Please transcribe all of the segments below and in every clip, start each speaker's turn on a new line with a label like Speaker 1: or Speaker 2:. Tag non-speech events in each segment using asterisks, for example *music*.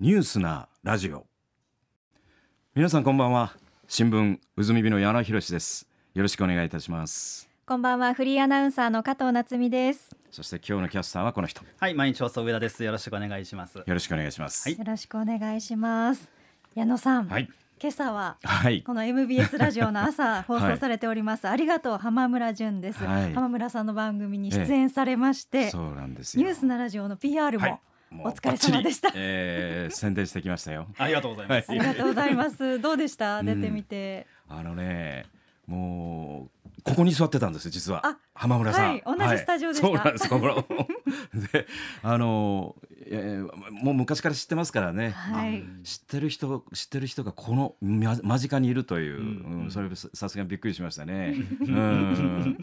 Speaker 1: ニュースなラジオ皆さんこんばんは新聞うずみびの矢野博ですよろしくお願いいたします
Speaker 2: こんばんはフリーアナウンサーの加藤夏実です
Speaker 1: そして今日のキャスターはこの人
Speaker 3: はい毎日放送上田ですよろしくお願いしますよろし
Speaker 1: くお願いします、はい、よ
Speaker 2: ろしくお願いします矢野さん、
Speaker 3: は
Speaker 1: い、
Speaker 2: 今朝は、
Speaker 3: は
Speaker 1: い、
Speaker 2: この MBS ラジオの朝放送されております、はい、ありがとう浜村淳です、浜村さんの番組に出演されまして、ええ、そうなんですよニュースなラジオの PR も、お疲れ様でした、
Speaker 1: えー、宣伝してきましたよありがとうございます、ありがとうございま
Speaker 2: すどうでした出てみて、
Speaker 1: あのねもうここに座ってたんです実は浜村さん、はい、同じスタジオでした、はい、そうなんです浜村 *laughs* であのえもう昔から知ってますからね、はい、知ってる人知ってる人がこの間近にいるという、うんうん、それさすがにびっくりしましたね、*laughs* うん、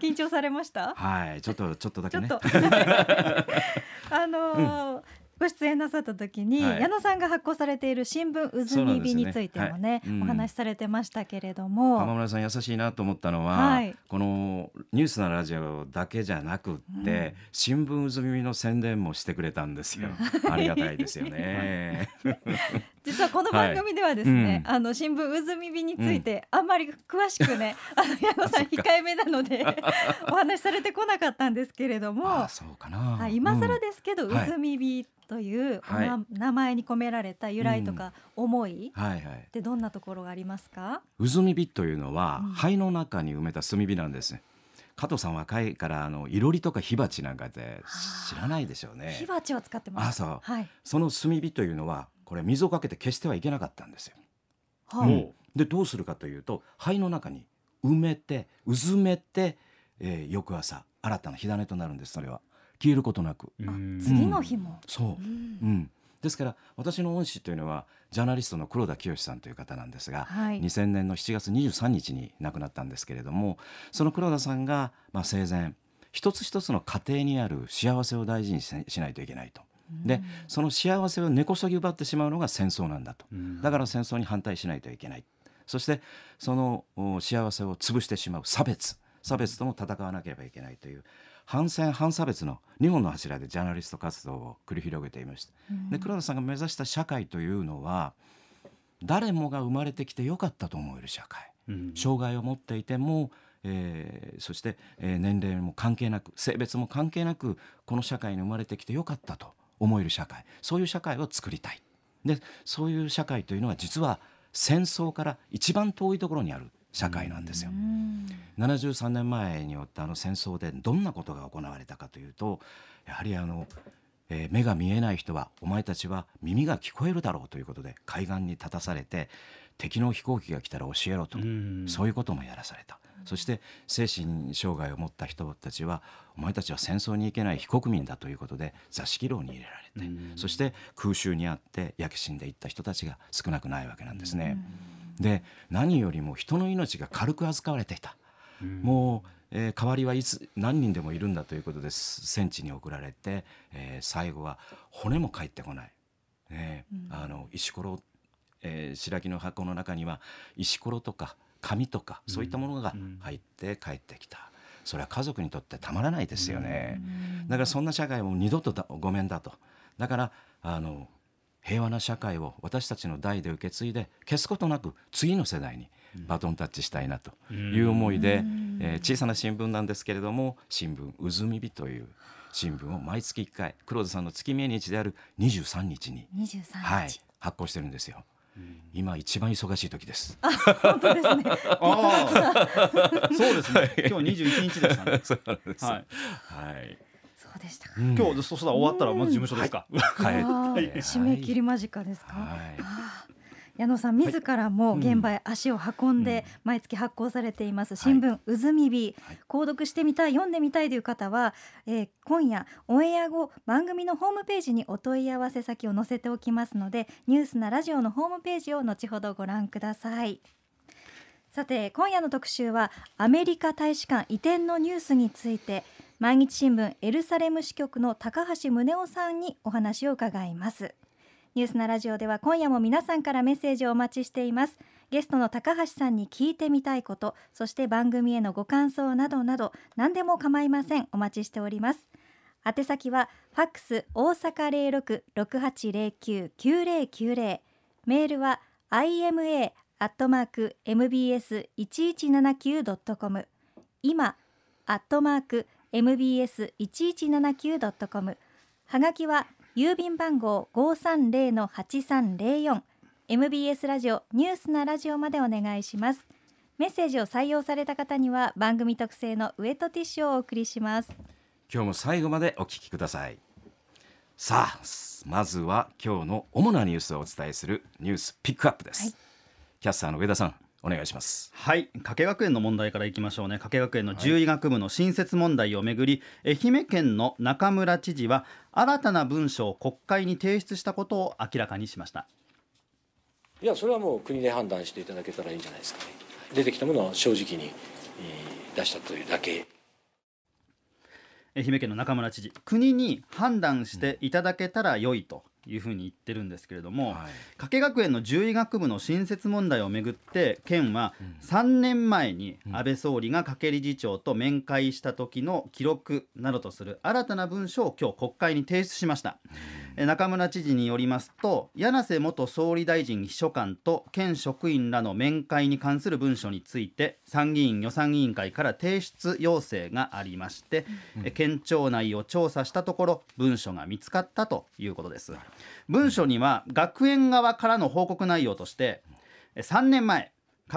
Speaker 2: 緊張されました
Speaker 1: はいちょっとちょっとだけね *laughs*
Speaker 2: あのーご出演なさった時に、はい、矢野さんが発行されている新聞「うずみび」についてもね、ねはい、お話しされてましたけれども浜
Speaker 1: 村さん優しいなと思ったのは、はい、この「ニュースなラジオ」だけじゃなくって、うん、新聞うずみびの宣伝もしてくれたんですよ。ありがたいですよね。*laughs*
Speaker 2: 実はこの番組ではですね、はいうん、あの新聞うずみ耳についてあんまり詳しくね、うん、あの矢野さん控えめなので *laughs* お話しされてこなかったんですけれどもあそう
Speaker 1: かな今更ですけど、うん、
Speaker 2: み耳という、はい名前に込められた由来とか思いってどんなところがありますか、
Speaker 1: うずみ耳というのは、肺の中に埋めた炭火なんです加藤さん若いからあのいろりとか火鉢なんかで知らないでしょうね。火
Speaker 2: 鉢は使ってます。あそう。はい。
Speaker 1: その炭火というのはこれ水をかけて消してはいけなかったんですよ。はい、うでどうするかというと肺の中に埋めてうずめて、えー、翌朝新たな火種となるんですそれは消えることなく。次の日も、うん、うんですから私の恩師というのはジャーナリストの黒田清さんという方なんですが、はい、2000年の7月23日に亡くなったんですけれどもその黒田さんが、まあ、生前一つ一つの家庭にある幸せを大事にしないといけないとでその幸せを根こそぎ奪ってしまうのが戦争なんだと、だから戦争に反対しないといけないそしてその幸せを潰してしまう差別差別とも戦わなければいけないという反戦反差別の2本の柱でジャーナリスト活動を繰り広げていました。で黒田さんが目指した社会というのは誰もが生まれてきてよかったと思える社会、障害を持っていてもえー、そして、えー、年齢も関係なく性別も関係なくこの社会に生まれてきてよかったと思える社会そういう社会を作りたいでそういう社会というのは実は戦争から一番遠いところにある社会なんですよ。73年前によってあの戦争でどんなことが行われたかというとやはりあの、えー、目が見えない人はお前たちは耳が聞こえるだろうということで海岸に立たされて敵の飛行機が来たら教えろとそういうこともやらされた。そして精神障害を持った人たちはお前たちは戦争に行けない非国民だということで座敷牢に入れられて、そして空襲にあって焼け死んでいった人たちが少なくないわけなんですね。で何よりも人の命が軽く扱われていた。もうえー、代わりはいつ何人でもいるんだということで戦地に送られて、えー、最後は骨も返ってこない、ね、うん、あの石ころ、えー、白木の箱の中には石ころとか紙とかそういったものが入って帰ってきた。それは家族にとってたまらないですよね。だからそんな社会も二度とだごめんだと。だからあの平和な社会を私たちの代で受け継いで消すことなく次の世代にバトンタッチしたいなという思いで、えー、小さな新聞なんですけれども新聞「うずみび」という新聞を毎月1回黒田さんの月命日である23日にはい、発行してるんですよ。今一番忙しい時です。本当ですね。そうですね。今日二十一日でしたね。*laughs* はい。はい。そうでした今日そうしたら終わったらまず事務所ですか。はい。
Speaker 3: 締め切り
Speaker 2: 間近ですか。はい。矢野さん自らも現場へ足を運んで毎月発行されています新聞「うずみび」購読してみたい読んでみたいという方は、えー、今夜オンエア後番組のホームページにお問い合わせ先を載せておきますのでニュースなラジオのホームページを後ほどご覧ください。さて今夜の特集はアメリカ大使館移転のニュースについて毎日新聞エルサレム支局の高橋宗男さんにお話を伺います。ニュースなラジオでは今夜も皆さんからメッセージをお待ちしていますゲストの高橋さんに聞いてみたいことそして番組へのご感想などなど何でも構いませんお待ちしております宛先はファックス大阪零六六八零九九零九零メールは ima アットマーク mbs 一一七九ドットコム今アットマーク mbs 一一七九ドットコムはがきは郵便番号五三零の八三零四 MBS ラジオニュースなラジオまでお願いしますメッセージを採用された方には番組特製のウエットティッシュをお送りします
Speaker 1: 今日も最後までお聞きくださいさあまずは今日の主なニュースをお伝えするニュースピックアップです、はい、キャスターの上田さんお
Speaker 3: 願いしますはい加計学園の問題からいきましょうね加計学園の獣医学部の新設問題をめぐり、はい、愛媛県の中村知事は新たな文書を国会に提出したことを明らかにしました
Speaker 1: いやそれはもう国で判断していただけたらいいんじゃないですかね出てきたものは正直に出したというだけ
Speaker 3: 愛媛県の中村知事国に判断していただけたら良いというふうに言ってるんですけれども、はい、加計学園の獣医学部の新設問題をめぐって県は3年前に安倍総理が加計理事長と面会した時の記録などとする新たな文書を今日国会に提出しました、うん、中村知事によりますと柳瀬元総理大臣秘書官と県職員らの面会に関する文書について参議院予算委員会から提出要請がありまして、うん、県庁内を調査したところ文書が見つかったということです。文書には学園側からの報告内容として3年前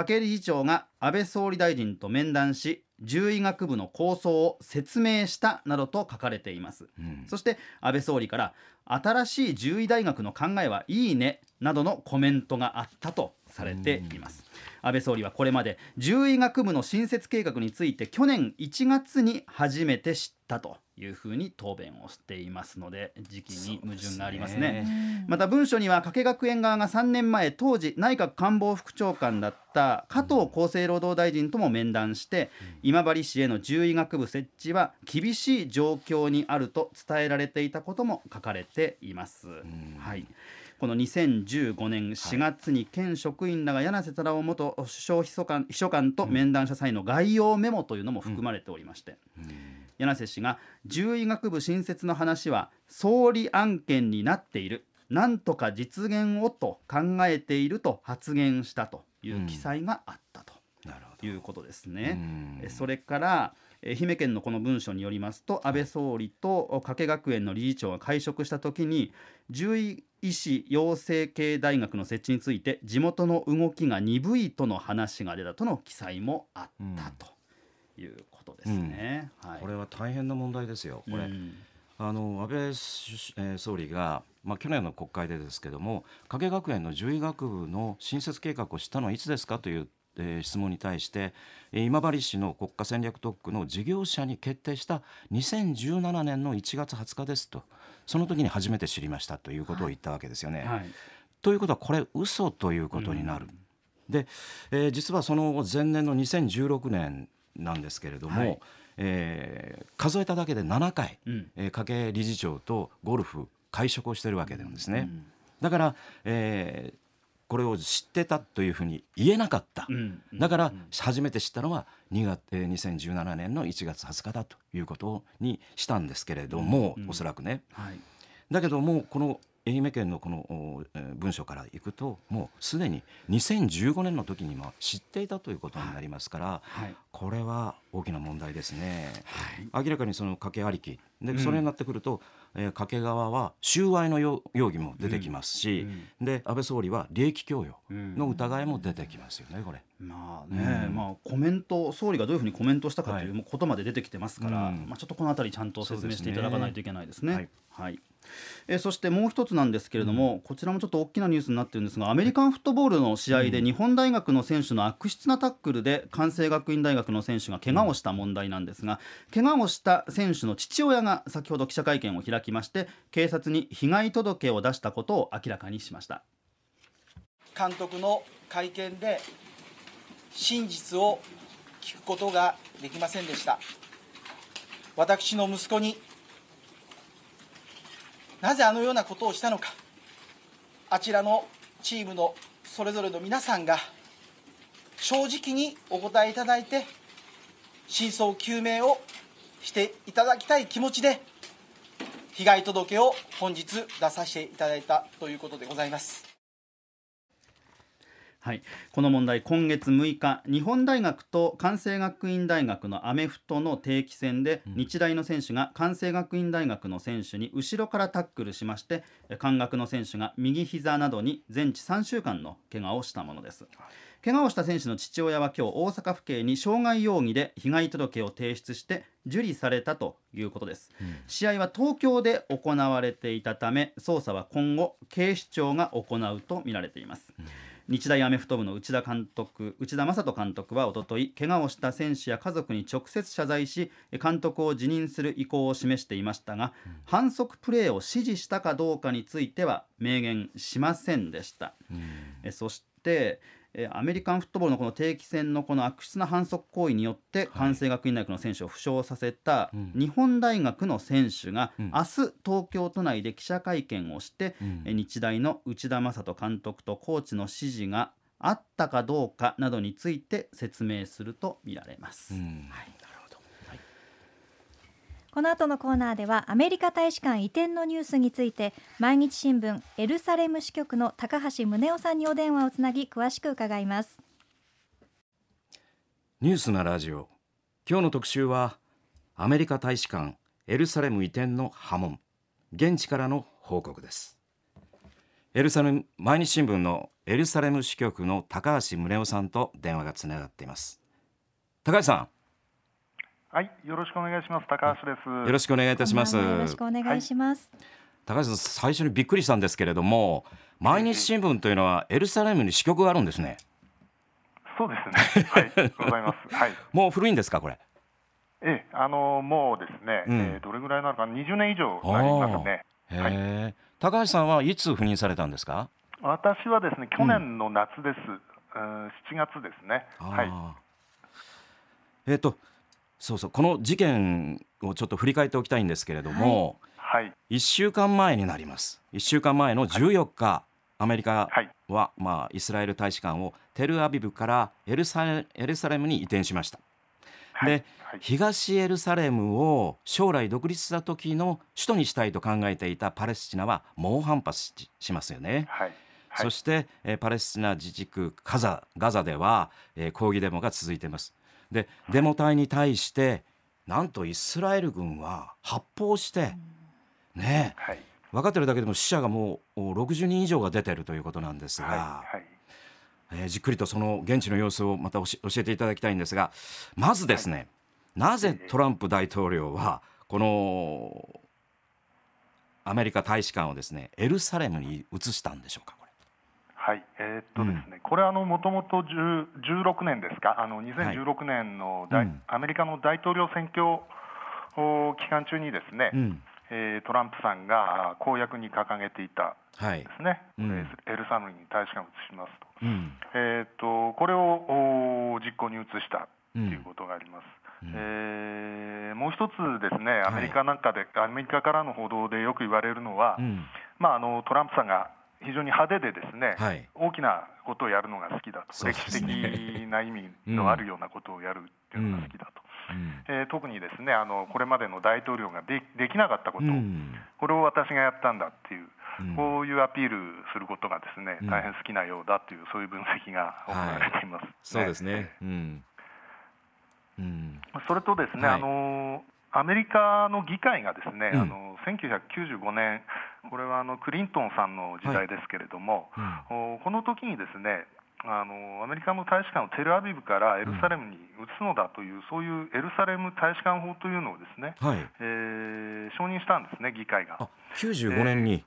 Speaker 3: 計理事長が安倍総理大臣と面談し獣医学部の構想を説明したなどと書かれています、うん、そして安倍総理から新しい獣医大学の考えはいいねなどのコメントがあったとされています、安倍総理はこれまで獣医学部の新設計画について去年1月に初めて知ったというふうに答弁をしていますので時期に矛盾がありますね、ね、また文書には加計学園側が3年前当時内閣官房副長官だった加藤厚生労働大臣とも面談して、うん、今治市への獣医学部設置は厳しい状況にあると伝えられていたことも書かれています、うん、はい。この2015年4月に県職員らが柳瀬忠夫元首相秘書官秘書官と面談した際の概要メモというのも含まれておりまして、柳瀬氏が獣医学部新設の話は総理案件になっているなんとか実現をと考えていると発言したという記載があったと。いうことですね、それから愛媛県のこの文書によりますと安倍総理と加計学園の理事長が会食した時に獣医医師養成系大学の設置について地元の動きが鈍いとの話
Speaker 1: が出たとの記載もあったということですね。うん、はい、これは大変な問題ですよ。これ、うん、あの安倍、総理がまあ、去年の国会でですけども加計学園の獣医学部の新設計画をしたのはいつですかという、えー、質問に対して今治市の国家戦略特区の事業者に決定した2017年の1月20日ですとその時に初めて知りましたということを言ったわけですよね。はい、ということはこれ嘘ということになる。うん、で、えー、実はその前年の2016年なんですけれども、はい、えー、数えただけで7回、うん、えー、加計理事長とゴルフ会食をしているわけなんですね。うん、だから、えー、これを知ってたというふうに言えなかった、だから初めて知ったのは2月2017年の1月20日だということにしたんですけれども、うおそらくね。はい、だけどもうこの愛媛県のこの文書からいくともうすでに2015年の時にも知っていたということになりますから、はい、これは大きな問題ですね、はい、明らかにその賭けありきでそれになってくると、うん、えー、は収賄の容疑も出てきますし、うん、で安倍総理は利益供与の疑いも出てきますよね、これ。まあね、うん、まあ、コメント総理がどういうふうにコメントしたかということまで出てきてますから、はい、まあ、ちょっと
Speaker 3: このあたりちゃんと説明していただかないといけないですね。すねはい、はいえー、そしてもう一つなんですけれども、こちらもちょっと大きなニュースになってるんですがアメリカンフットボールの試合で日本大学の選手の悪質なタックルで関西学院大学の選手が怪我をした問題なんですが怪我をした選手の父親が先ほど記者会見を開きまして警察に被害届を出したことを明らかにしました監督の会見で真実を聞くことができませんでした私の息子になぜあのようなことをしたのかあちらのチームのそれぞれの皆さんが正直にお答えいただいて真相究明をしていただきたい気持ちで被害届を本日出させていただいた
Speaker 4: ということでございます
Speaker 3: はい、この問題今月6日日本大学と関西学院大学のアメフトの定期戦で、日大の選手が関西学院大学の選手に後ろからタックルしまして関学の選手が右膝などに全治3週間の怪我をしたものです。怪我をした選手の父親は今日大阪府警に傷害容疑で被害届を提出して受理されたということです、うん、試合は東京で行われていたため捜査は今後警視庁が行うとみられています、うん日大アメフト部の内田監督内田正人監督はおととい怪我をした選手や家族に直接謝罪し監督を辞任する意向を示していましたが、うん、反則プレーを指示したかどうかについては明言しませんでした。うん、えそしてえー、アメリカンフットボールのこの定期戦のこの悪質な反則行為によって関西学院大学の選手を負傷させた日本大学の選手が、明日東京都内で記者会見をして、うん、日大の内田正人監督とコーチの指示があったかどうかなどについて説明するとみられます。うん、はい
Speaker 2: この後のコーナーではアメリカ大使館移転のニュースについて毎日新聞エルサレム支局の高橋宗男さんにお電話をつなぎ詳しく伺います
Speaker 1: ニュースなラジオ今日の特集はアメリカ大使館エルサレム移転の波紋現地からの報告ですエルサレム毎日新聞のエルサレム支局の高橋宗男さんと電話がつながっています高橋さんはい、よろしくお願いします。高橋です。よろしくお願いいたします。よろしくお願いします。はい、高橋さん、最初にびっくりしたんですけれども、毎日新聞というのはエルサレムに支局があるんですね。
Speaker 2: そうで
Speaker 5: すね。
Speaker 1: はい、ございます。はい。*laughs* もう古いんですか、これ。
Speaker 5: ええ、あのもうですね、うん、えー、どれぐらいなのか、20年以上なりますね。
Speaker 1: はい、高橋さんはいつ赴任されたんですか。
Speaker 5: 私はですね、去年の夏です。うん、7月ですね。
Speaker 1: はい。えっ、ー、と。そうそうこの事件をちょっと振り返っておきたいんですけれども、はいはい、1週間前になります1週間前の14日、はい、アメリカは、まあ、イスラエル大使館をテルアビブからエルサレムに移転しました。で、東エルサレムを将来独立した時の首都にしたいと考えていたパレスチナは猛反発しますよね。そして、えー、パレスチナ自治区ガザガザでは、えー、抗議デモが続いています。でデモ隊に対してなんとイスラエル軍は発砲してね、はい、分かってるだけでも死者がもう60人以上が出てるということなんですが、はいはい、えー、じっくりとその現地の様子をまた教えていただきたいんですがまずですね、なぜトランプ大統領はこのアメリカ大使館をですねエルサレムに移したんでしょうか。
Speaker 5: はい、えー、っとですね、うん、これあのもともと16年ですか、あの2016年の、はいう
Speaker 1: ん、
Speaker 6: ア
Speaker 5: メリカの大統領選挙期間中にですね、うん、えー、トランプさんが公約に掲げていた
Speaker 6: ですね、はいうん、
Speaker 5: エルサルに大使館を移しますと、うん、えー、っとこれを実行に移したということがあります。うん、えー、もう一つですね、アメリカなんかで、はい、アメリカからの報道でよく言われるのは、うん、まあ、あのトランプさんが非常に派手でですね、はい、大きなことをやるのが好きだと、ね、歴史的な意味のあるようなことをやるっ
Speaker 6: ていうのが好きだと、
Speaker 5: うん、えー、特にですねあのこれまでの大統領がでできなかったこと、うん、これを私がやったんだっていう。こういうアピールすることがですね、大変好きなようだというそういう分析が行われています、ねはい、
Speaker 1: そうですね、うんうん、
Speaker 5: それとですね、はい、あのアメリカの議会がですね、うん、あの1995年これはあのクリントンさんの時代ですけれども、はいうん、この時にですねあのアメリカの大使館をテルアビブからエルサレムに移すのだという、うん、そういうエルサレム大使館法というのをですね、はい、えー、承認したんですね、議会が。
Speaker 1: 95年に、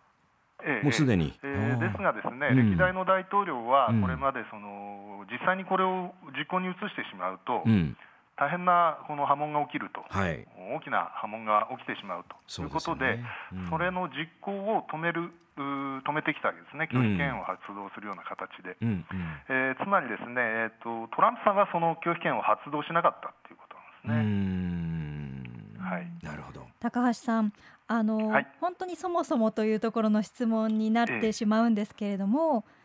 Speaker 1: えー、もうすでに、えー、で
Speaker 5: すが、ですね、うん、歴代の大統領はこれまでその、実際にこれを実行に移してしまうと、うん大変なこの波紋が起きると、はい、大きな波紋が起きてしまうということで、そ、ねうん、それの実行を止める止めてきたわけですね、拒否権を発動するような形で、うん、えー、つまりですね、えーと、トランプさんはその拒否権を発動しなかったということな
Speaker 6: んですね。はい、な
Speaker 2: るほど高橋さんあの、はい、本当にそもそもというところの質問になってしまうんですけれども、えー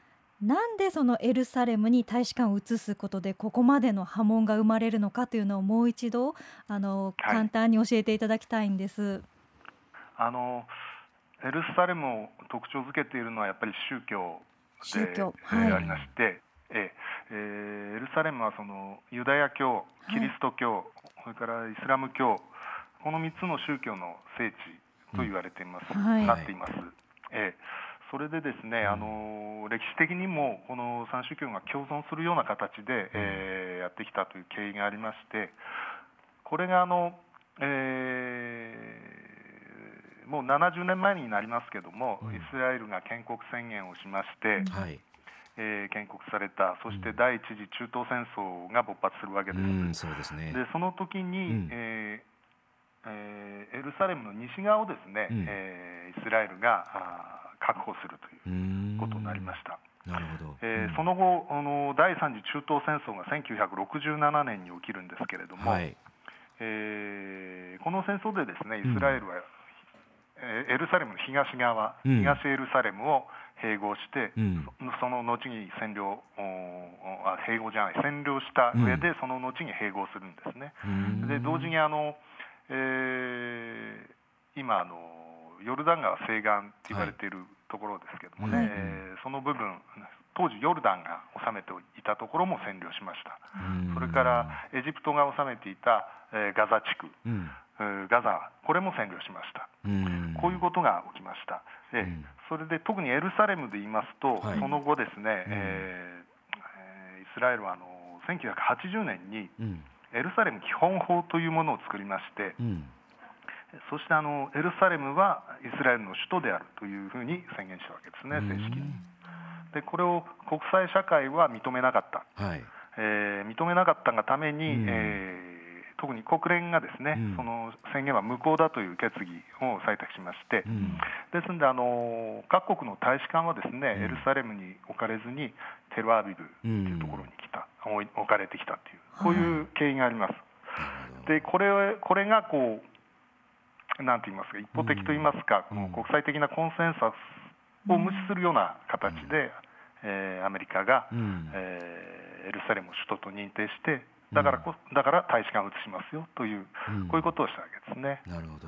Speaker 2: なんでそのエルサレムに大使館を移すことでここまでの波紋が生まれるのかというのをもう一度あの、簡単に教えていただきたいんです。
Speaker 5: あのエルサレムを特徴づけているのはやっぱり宗教
Speaker 2: で宗、はい、ありまし
Speaker 5: て、ええー、エルサレムはそのユダヤ教キリスト教、はい、それからイスラム教この3つの宗教の聖地と言われています、うん、なっています。えーそれでですね、あの歴史的にもこの3宗教が共存するような形で、えー、やってきたという経緯がありましてこれがあの、えーもう70年前になりますけども、うん、イスラエルが建国宣言をしまして、はい、えー、建国された、そして第一次中東戦争が勃発するわけです。うん、そうですねでその時に、うん、えー、えー、エルサレムの西側をですね、うん、えー、イスラエルが確保するとい
Speaker 6: うことになりました。なるほど、えー、
Speaker 5: その後あの、第3次中東戦争が1967年に起きるんですけれども、はい、えー、この戦争でですねイスラエルは、うん、エルサレムの東側、うん、東エルサレムを併合して、うん、その後に占領あ併合じゃない占領した上で、その後に併合するんですね。で同時にあの、えー、今あのヨルダン川西岸って言われているところですけどもね、はい、その部分当時ヨルダンが治めていたところも占領しました、それからエジプトが治めていた、えガザ地区、うん、ガザこれも占領しました、こういうことが起きました、えそれで特にエルサレムで言いますと、はい、その後ですね、えー、イスラエルはあの1980年にエルサレム基本法というものを作りまして、うんそしてあのエルサレムはイスラエルの首都であるというふうに宣言したわけですね、正式に。でこれを国際社会は認めなかった、はい、えー、認めなかったがために、うん、えー、特に国連がですね、うん、その宣言は無効だという決議を採択しまして、うん、ですのであの各国の大使館はですね、エルサレムに置かれずにテルアビブというところに来た、置かれてきたというこういう経緯があります。でこれこれがこうなんて言いますか、一方的と言いますか、うん、国際的なコンセンサスを無視するような形で、うん、えー、アメリカが、うん、えー、エルサレムを首都と認定して、だからこ、うん、だから大使館を移しますよという、こういうことをしたわけですね。なるほど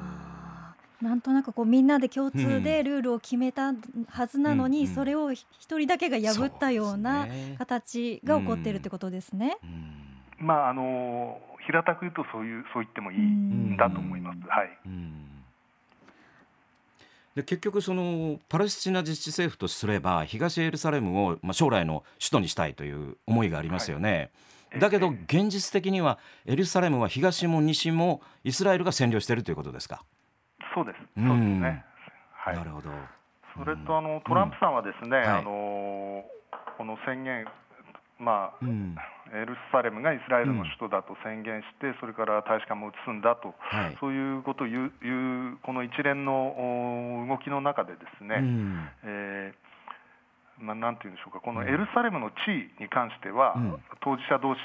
Speaker 2: なんとなくこうみんなで共通でルールを決めたはずなのに、それを一人だけが破ったような形が起こっているってことですね。
Speaker 5: まああのー平たく言うとそういうそう言ってもいいんだと思います。はい、
Speaker 1: で結局そのパレスチナ自治政府とすれば東エルサレムを、まあ、将来の首都にしたいという思いがありますよね。はい、だけど現実的にはエルサレムは東も西もイスラエルが占領しているということですか。そうです。そうですね。はい、なるほど。
Speaker 5: それとあのトランプさんはですね、うんはい、あのこの宣言まあ、うん、エルサレムがイスラエルの首都だと宣言して、うん、それから大使館も移すんだと、はい、そういうことを言う、この一連の動きの中で、ですね、うん、えー、まあ、なんていうんでしょうか、このエルサレムの地位に関しては、うん、当事者同士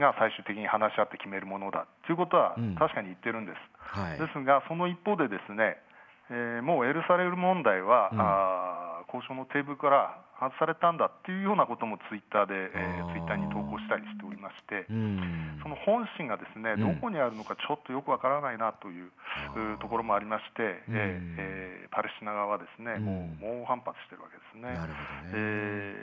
Speaker 5: が最終的に話し合って決めるものだということは、確かに言ってるんです。はい、ですが、その一方で、ですね、えー、もうエルサレム問題は、あ交渉のテーブルから外されたんだっていうようなこともツイッターで、えー、ツイッターに投稿したりしておりまして、その本心がですねどこにあるのかちょっとよくわからないなという、ところもありまして、ええー、パレスチナ側はですね、もう猛反発してるわけですね。え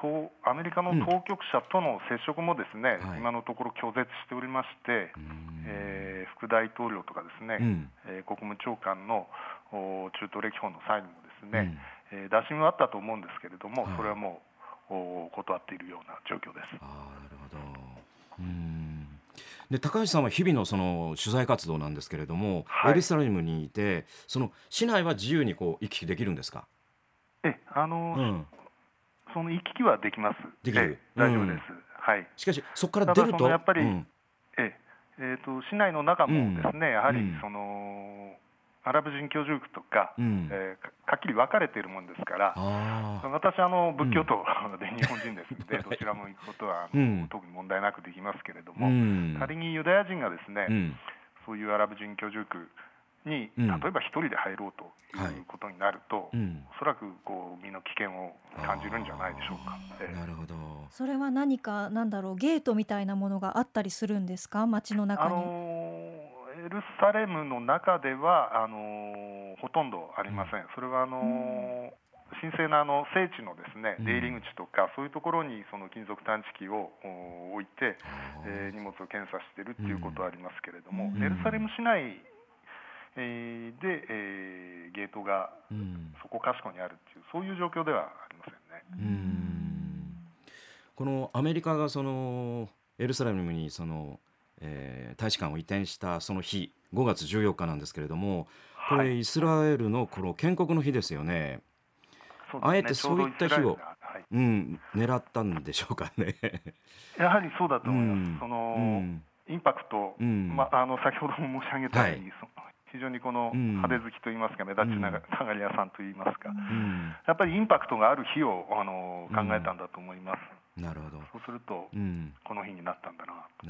Speaker 5: とアメリカの当局者との接触もですね、うんはい、今のところ拒絶しておりまして、えー、副大統領とかですね、うん、えー、国務長官の中東歴訪の際にもですね、えー、打診はあったと思うんですけれども、それはもう、はい、断っているような状況です。あなるほ
Speaker 1: どで高橋さんは日々のその取材活動なんですけれども、はい、エルサレムにいてその市内は自由にこう行き来できるんですか
Speaker 5: えあの、うん、その行き来はできます
Speaker 1: できる、大丈夫です、うん、はい、しかしそこから出るとやっぱり、うん、
Speaker 5: ええーと、と市内の中もですね、やはりその、アラブ人居住区とか、うん、えー、はっきり分かれているもんですから、あ私あの、仏教徒で日本人ですので、うん、どちらも行くことは、うん、特に問題なくできますけれど
Speaker 6: も、仮
Speaker 5: にユダヤ人がですね、そういうアラブ人居住区に、例えば一人で入ろうということになると、はい、おそらくこう身の危険を感じるんじゃないでしょうか、えー、なるほどそ
Speaker 2: れは何か、なんだろう、ゲートみたいなものがあったりするんですか、街の中に。あの
Speaker 5: ーエルサレムの中ではあのほとんどありません、うん、それはあの、神聖なあの聖地のですね出入り口とか、そういうところにその金属探知機を置いて、えー、荷物を検査しているということはありますけれども、エルサレム市内で、えー、ゲートがそこかしこにあるっていう、そういう状況ではありませんね。うん
Speaker 1: このアメリカがそのエルサレムにそのえー、大使館を移転したその日5月14日なんですけれどもこれ、イスラエルのこの建国の日ですよね。ね
Speaker 5: あえてそういった日を、は
Speaker 1: い、うん、狙ったんでしょうかね
Speaker 5: やはりそうだと
Speaker 1: 思います。うん、その、うん、
Speaker 5: インパクト、うん、まあの先ほども申し上げたように、はい、非常にこの派手好きといいますか、目立ちながり屋さんといいますか、やっぱりインパクトがある日をあの考えたんだと思います。なるほどそうすると、う
Speaker 1: ん、この日になったんだなと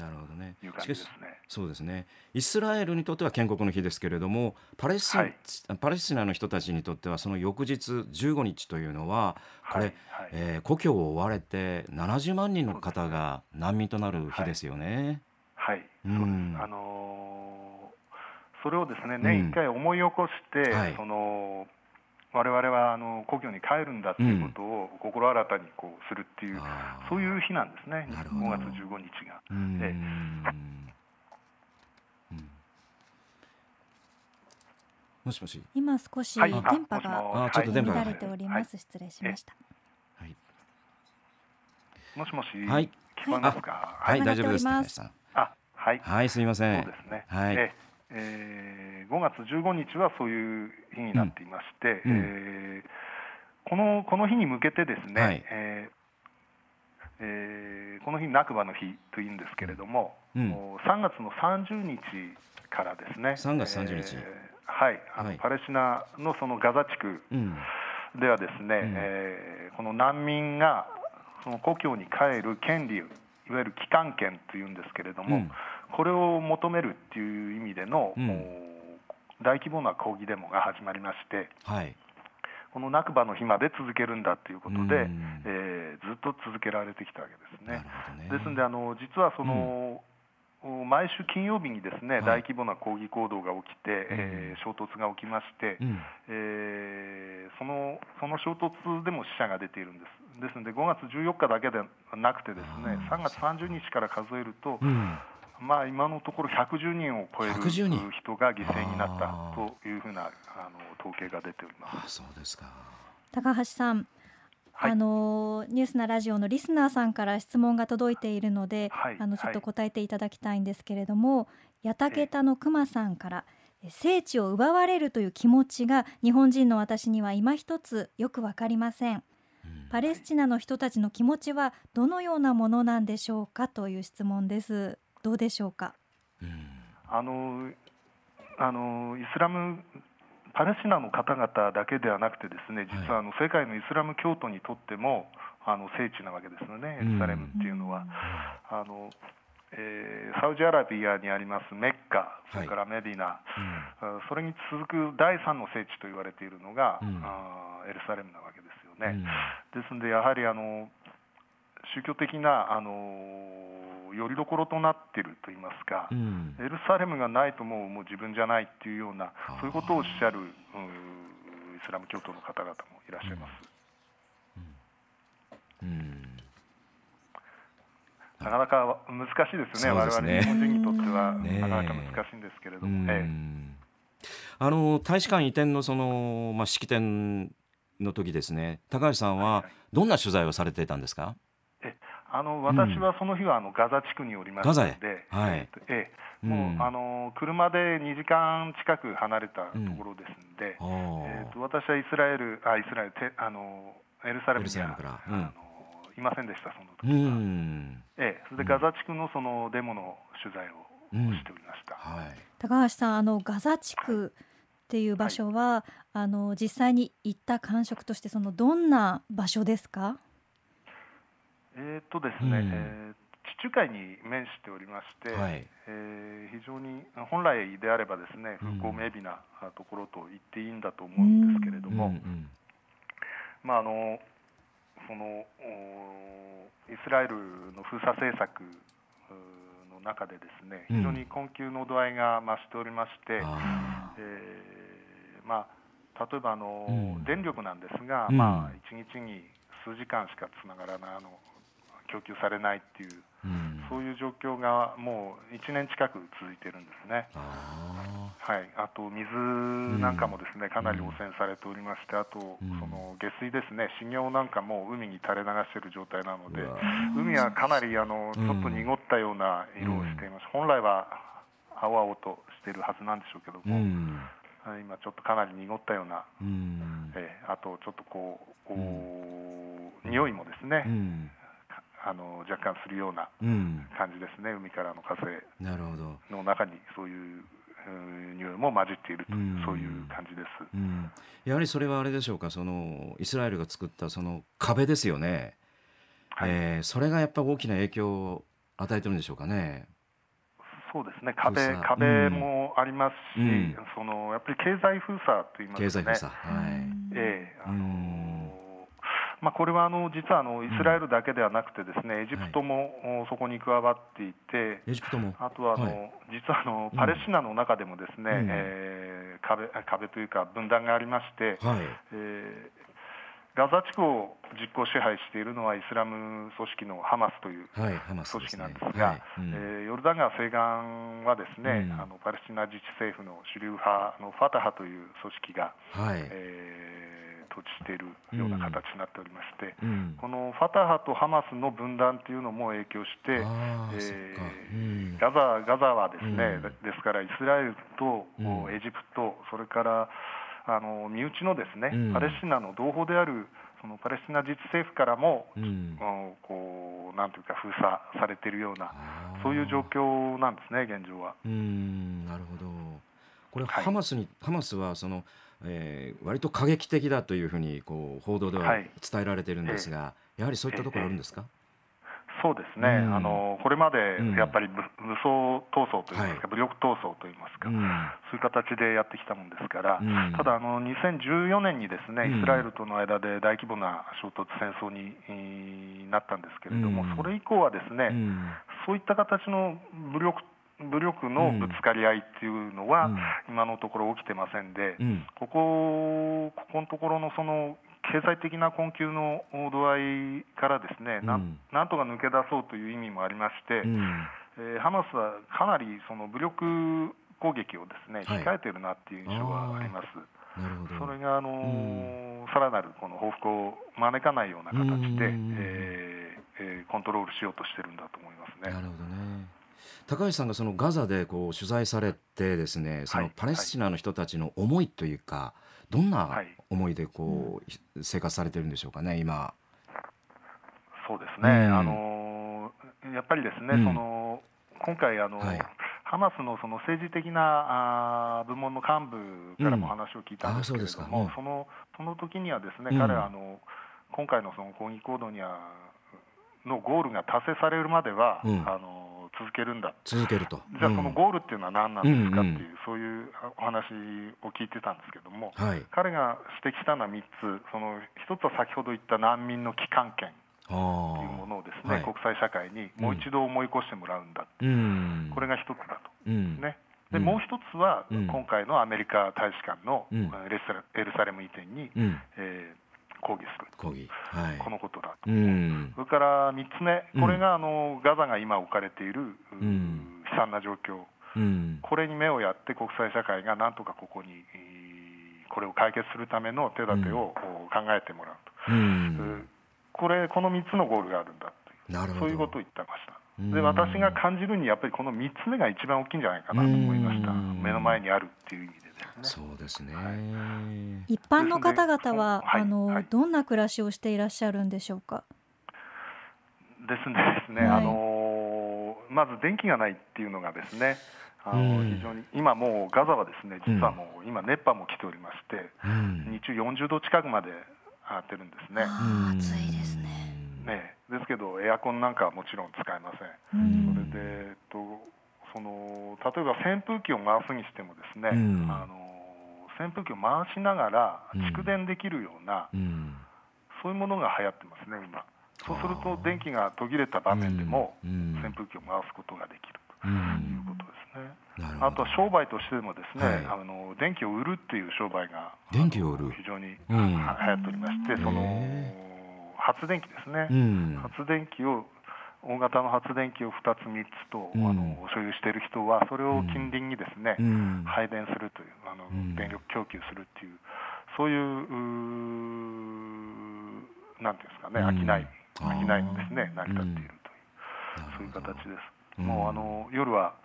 Speaker 1: いう感じですね、そうですねイスラエルにとっては建国の日ですけれどもパレス,、はい、パレスチナの人たちにとってはその翌日15日というのはこれ、はいはい、えー、故郷を追われて70万人の方が難民となる日ですよね。はい、うん、あの
Speaker 5: ー、それをですね年1回思い起こして、うんはい、そのわれわれはあの故郷に帰るんだということを心新たにこうするっていう、そういう日なんですね、5月15日が。
Speaker 1: もしもし。
Speaker 2: 今少し電波が乱れております。失礼しました。はい。
Speaker 1: もしもし。はい。聞こえますか。はい、大丈夫です。あ、はい。はい、すみません。そうですね。はい。
Speaker 5: えー、5月15日はそういう日になっていまして、うんえー、このこの日に向けてですね、はい、えー、えー、この日、なくばの日というんですけれども、うん、3月の30日からですね、3月30日、えー、はい、あの、パレスチナのそのガザ地区ではですね、うん、えー、この難民がその故郷に帰る権利、いわゆる帰還権というんですけれども、うんこれを求めるっていう意味での、うん、大規模な抗議デモが始まりまして、はい、このなくばの日まで続けるんだということで、えー、ずっと続けられてきたわけですね。ねですんであの実はその、うん、毎週金曜日にですね、大規模な抗議行動が起きて、うん、えー、衝突が起きまして、うん、えー、そのその衝突でも死者が出ているんです。ですので5月14日だけではなくてですね3月30日から数えると、うんまあ、今のところ110人を超える人が犠牲になったというふうなあの統計が出ておりますあそうですか
Speaker 2: 高橋さん、はい、あのニュースなラジオのリスナーさんから質問が届いているので、はい、あのちょっと答えていただきたいんですけれども、はい、八竹田の熊さんから、えー、聖地を奪われるという気持ちが日本人の私には今一つよくわかりません。パレスチナの人たちの気持ちはどのようなものなんでしょうかという質問です。どうでしょうか。
Speaker 5: あのあのイスラムパレスチナの方々だけではなくてですね実はあの世界のイスラム教徒にとってもあの聖地なわけですよねエルサレムっていうのは。あのえー、サウジアラビアにありますメッカ、それからメディナ、はいうん、それに続く第3の聖地と言われているのが、うん、あエルサレムなわけですよね。うん、ですので、やはりあの宗教的なあのよりどころとなっているといいますか、うん、エルサレムがないともうもう自分じゃないっていうような、そういうことをおっしゃるイスラム教徒の方々もいらっしゃいます。うん、うんなかなか難しいですね、われわれ日本人にとっては、なかなか難しいんですけれども、ねえ
Speaker 1: え、あの大使館移転のその、まあ、式典の時ですね、高橋さんはどんな取材をされていたんですか、はい
Speaker 5: あの私はその日はあのガザ地区におりましたので、はい、ええ、もう、うん、あの車で2時間近く離れたところですので、うん、えーと、私はイスラエル、あイスラエルてあのエルサレムから、うん、あのいませんでした、その時は、ええ、それでガザ地区のそのデモの取材
Speaker 6: をしておりました、はい、
Speaker 2: 高橋さん、あのガザ地区っていう場所は、はい、あの実際に行った感触として、そのどんな場所ですか。
Speaker 5: えー、っとですね、うん、えー、地中海に面しておりまして、はい、えー、非常に本来であればですね風光明媚なところと言っていいんだと思うんですけれども、うんうんうん、まああのそのイスラエルの封鎖政策の中でですね非常に困窮の度合いが増しておりまして、うん、えー、まあ、例えばあの、うん、電力なんですが、まあ、1日に数時間しかつながらないあの供給されないっていう、うん、そういう状況がもう1年近く続いてるんですね。あ,、はい、あと水なんかもですね、かなり汚染されておりまして、あと、その下水ですね、修行なんかも海に垂れ流している状態なので、海はかなりあのちょっと濁ったような色をしています。本来は青々としているはずなんでしょうけども、今ちょっとかなり濁ったような、
Speaker 6: うん、
Speaker 5: えー、あとちょっとこう、うん、匂いもですね、あの若干するような感じですね、うん、海からの風の中にそういう匂いも混じっていると、うん、そういう感じです、
Speaker 1: うん、やはりそれはあれでしょうかそのイスラエルが作ったその壁ですよね、はい、えー、それがやっぱ大きな影響を与えてるんでしょうかね。
Speaker 5: そうですね壁壁もありますし、うん、そのやっぱり経済封鎖といいますかね、はい、ええまあ、これはあの実はあのイスラエルだけではなくてですねエジプトもそこに加わっていて、
Speaker 1: エジプトもあ
Speaker 5: とはあの、実はあのパレスチナの中でもですね、え壁壁というか分断がありまして、はえガザ地区を実効支配しているのはイスラム組織のハマスという組織なんですが、はえヨルダン川西岸はですね、あのパレスチナ自治政府の主流派のファタハという組織が、はえ措置ているような形になっておりまして、うん、このファタハとハマスの分断というのも影響して、えーうん、ガザガザはですね、ですからイスラエルとエジプト、それからあの身内のですね、パレスチナの同胞であるそのパレスチナ自治政府からも、うん、こうなんていうか封鎖されているようなそういう状況なんですね現状は。
Speaker 1: うんなるほど。これ、ハマスにハマスはそのえー、割と過激的だというふうにこう報道では伝えられているんですが、はい、やはりそういったところあるんですか、
Speaker 5: そうですね、うん、あのこれまでやっぱり武装闘争といいますか、武力闘争といいま
Speaker 1: すか、うん、そういう
Speaker 5: 形でやってきたもんですから、うん、ただあの、2014年にですねイスラエルとの間で大規模な衝突、戦争になったんです
Speaker 6: けれども、そ
Speaker 5: れ以降はですね、そういった形の武力武力のぶつかり合いっていうのは、今のところ起きてませんで、ここここのところのその経済的な困窮の度合いからですね、ななんとか抜け出そうという意味もありまして、えハマスはかなりその武力攻撃をですね控えてるなっていう印象はあります。それがあのさらなるこの報復を招かないよう
Speaker 6: な
Speaker 1: 形で、え
Speaker 5: えコントロールしようとしてるんだと思い
Speaker 1: ますね。高橋さんがそのガザでこう取材されてですねそのパレスチナの人たちの思いというか、どんな思いでこう、生活されてるんでしょうかね今。
Speaker 5: そうですね、うあのやっぱりですね、うん、その今回あの、はい、ハマスのその政治的なあ部門の幹部からも話を聞いたんですけれども、うん、そそのその時にはですね、彼はあの今回のその抗議行動にはのゴールが達成されるまでは、あの続けるんだ
Speaker 1: 続けると、うん、じゃあそのゴ
Speaker 5: ールっていうのは何なんですかっていう、うんうん、そういうお話を聞いてたんですけども、はい、彼が指摘したのは3つその1つは先ほど言った難民の帰還権
Speaker 6: というものをですね、はい、国
Speaker 5: 際社会にもう一度思い起こしてもらうんだ、
Speaker 6: うん、こ
Speaker 5: れが1つだと、
Speaker 6: ね、でもう
Speaker 5: 一つは、今回のアメリカ大使館のレス、うん、エルサレム移転に、うん、えー抗議する抗議、はい、このことだ
Speaker 6: と、うん、それ
Speaker 5: から3つ目、これがあのガザが今置かれている、
Speaker 6: うん、
Speaker 5: 悲惨な状況、うん、これに目をやって国際社会がなんとかここに、これを解決するための手立てを考えてもらう
Speaker 6: と、うん、
Speaker 5: これ、この3つのゴールがあるんだとほど、そういうことを言ってました。で私が感じるにやっぱりこの3つ目が一番大きいんじゃない
Speaker 6: かなと思いました、目
Speaker 5: の前にあるっていう意味で。そうですね、一般の方
Speaker 2: 々は、はい、あの、どんな暮らしをしていらっしゃるんでしょうか。
Speaker 5: ですねですね、あのまず電気がないっていうのがですね。あの非常に今もうガザはですね実はもう今熱波も来ておりまして、うん、日中40度近くまで上がってるんですね。暑いですね。ねですけどエアコンなんかはもちろん使えません。それでえっとその例えば扇風機を回すにしてもですね、うん、あの扇風機を回しながら蓄電できるような、うん、そういうものが流行ってますね今そうすると電気が途切れた場面でも扇風機を回すことができる
Speaker 6: ということ
Speaker 5: ですね、うん、あとは商売としてもですね、はい、あの電気を売るっていう商売が
Speaker 6: 電気を売る非常に流行っておりまして、その
Speaker 5: 発電機ですね、発電機を大型の発電機を2つ、3つと、あの所有している人は、それを近隣にですね、配電するというあの、電力供給するっていう、そういう、うなんていうんですかね、商い、商いにですね、成り立っているという、そういう形です。もうあの夜は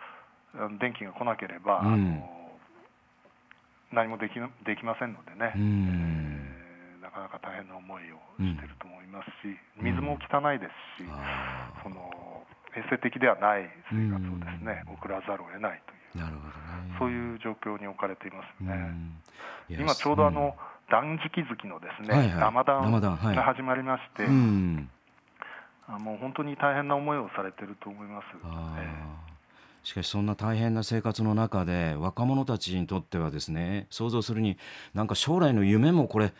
Speaker 5: 電気が来なければ、あの何もできできませんので
Speaker 6: ね。
Speaker 5: かなか大変な思いをしてると思いますし、うん、水も汚いですし、その衛生的ではない
Speaker 6: 生活をですね、
Speaker 5: 送らざるを得ないという。なるほどね、そういう状況に置かれていま
Speaker 6: すね。今ちょうどあ
Speaker 5: の、断食月のですね、はいはい、ラマダンが始まりまして、はい、あもう本当に大変な思いをされてると思います。えー、
Speaker 1: しかしそんな大変な生活の中で若者たちにとってはですね想像するになんか将来の夢もこれ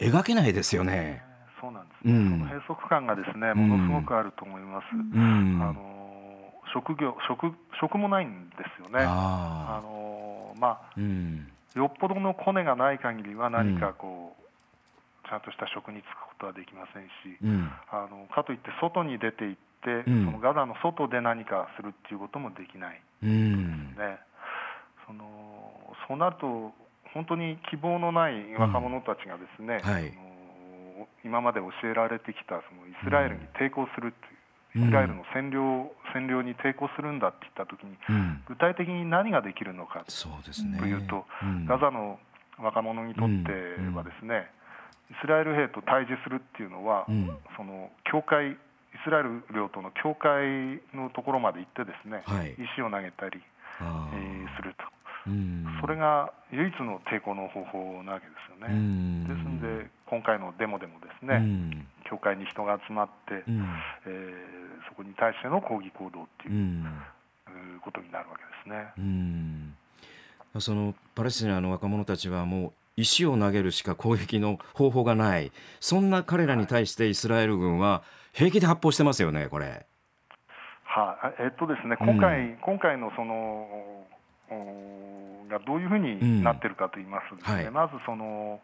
Speaker 1: 描けないですよね。
Speaker 5: そうなんです、ね、うん、その閉塞感がですね、ものすごくあると思います。うん、あ
Speaker 1: の
Speaker 5: 職業職職もないんですよ
Speaker 6: ね。あ
Speaker 5: のまあ、うん、よっぽどのコネがない限りは何かこう。ちゃんとした職に就くことはできませんし、あのかといって外に出ていって、そのガザの外で何かするっていうこともできない
Speaker 6: ですね。
Speaker 5: そのそうなると本当に希望のない若者たちがですね、うんはい、今まで教えられてきたそのイスラエルに抵抗するいう、イスラエルの占領占領に抵抗するんだって言ったときに、具体的に何ができるのかというと、ね、ガザの若者にとってはですね、イスラエル兵と対峙するっていうのは、うん、その教会イスラエル領との境界のところまで行ってですね、はい、石を投げたり、するとそれが唯一の抵抗の方法なわけですよ
Speaker 6: ね。ですの
Speaker 5: で今回のデモでもで
Speaker 1: すね、
Speaker 5: 教会に人が集まって、えー、そこに対しての抗議行動っていうことになるわけで
Speaker 1: すね。そのパレスチナの若者たちはもう石を投げるしか攻撃の方法がないそんな彼らに対してイスラエル軍は平気で発砲してますよね、これ。
Speaker 5: はあ、えっとですね、今回、うん、今回のそのがどういうふうになってるかと言いますとですね、うん、まずその、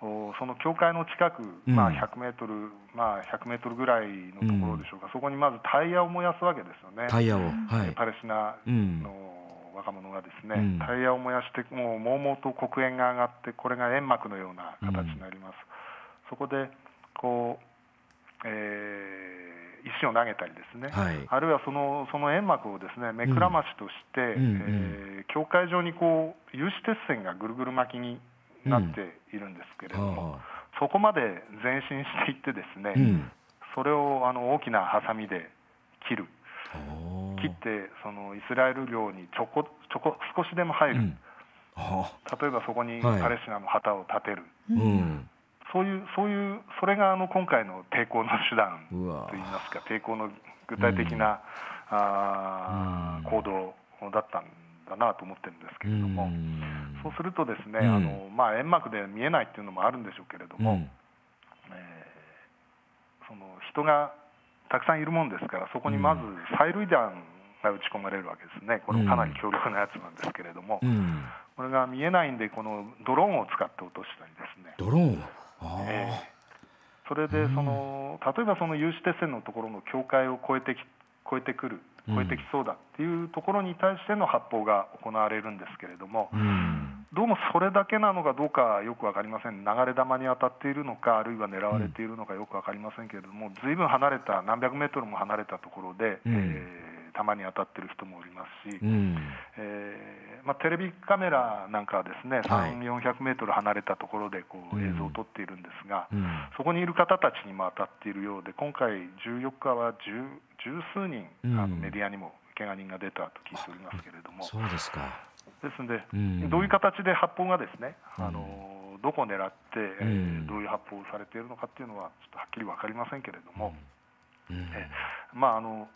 Speaker 5: その教会の近く、まあ、100メートル、うん、まあ、100メートルぐらいのところでしょうか、うん、そこにまずタイヤを燃やすわけですよね、タイヤを、はい、パレスチナの若者がですね、うん、タイヤを燃やして、もうもうもうと黒煙が上がって、これが煙幕のような形になります。そこでこう、えー石を投げたりですね、はい、あるいはそのその煙幕をですね目くらましとして、うん、えー、境界上にこう有刺鉄線がぐるぐる巻きになっているんですけれども、うん、そこまで前進していってですね、うん、それをあの大きなハサミで切る切ってそのイスラエル領にちょこちょこ少しでも入る、例えばそこにパレスチナの旗を立てる。そういう、そういう、それがあの今回の抵抗の手段
Speaker 6: といいま
Speaker 5: すか、抵抗の具体的な、うん、あ行動だったんだなと思ってるんです
Speaker 6: けれども、うん、
Speaker 5: そうすると、ですね、うん、あのまあ、煙幕で見えないっていうのもあるんでしょうけれども、うん、えー、その人がたくさんいるもんですから、そこにまず催涙弾が打ち込まれるわけですね、これもかなり強力なやつなんですけれども、これが見えないんで、このドローンを使って落としたりですね。ドローンそれでその、例えばその有刺鉄線のところの境界を越えてき越えてくる超えてきそうだっていうところに対しての発砲が行われるんですけれども、うん、どうもそれだけなのかどうかよく分かりません、流れ弾に当たっているのか、あるいは狙われているのかよく分かりませんけれども、ずいぶん離れた、何百メートルも離れたところで、うん、え弾に当たってる人もいますし、うん、えー、まあ、テレビカメラなんかはですね、はい、3、400メートル離れたところでこう映像を撮っているんですが、うん、そこにいる方たちにも当たっているようで、今回14日は十数人、あのメディアにも怪我人が出たと聞いておりますけれど
Speaker 1: も。そうですか
Speaker 5: ですので、うん、どういう形で発砲がですね、あのどこを狙って、えー、どういう発砲をされているのかっていうのは、ちょっとはっきり分かりませんけれども、うん、えまああの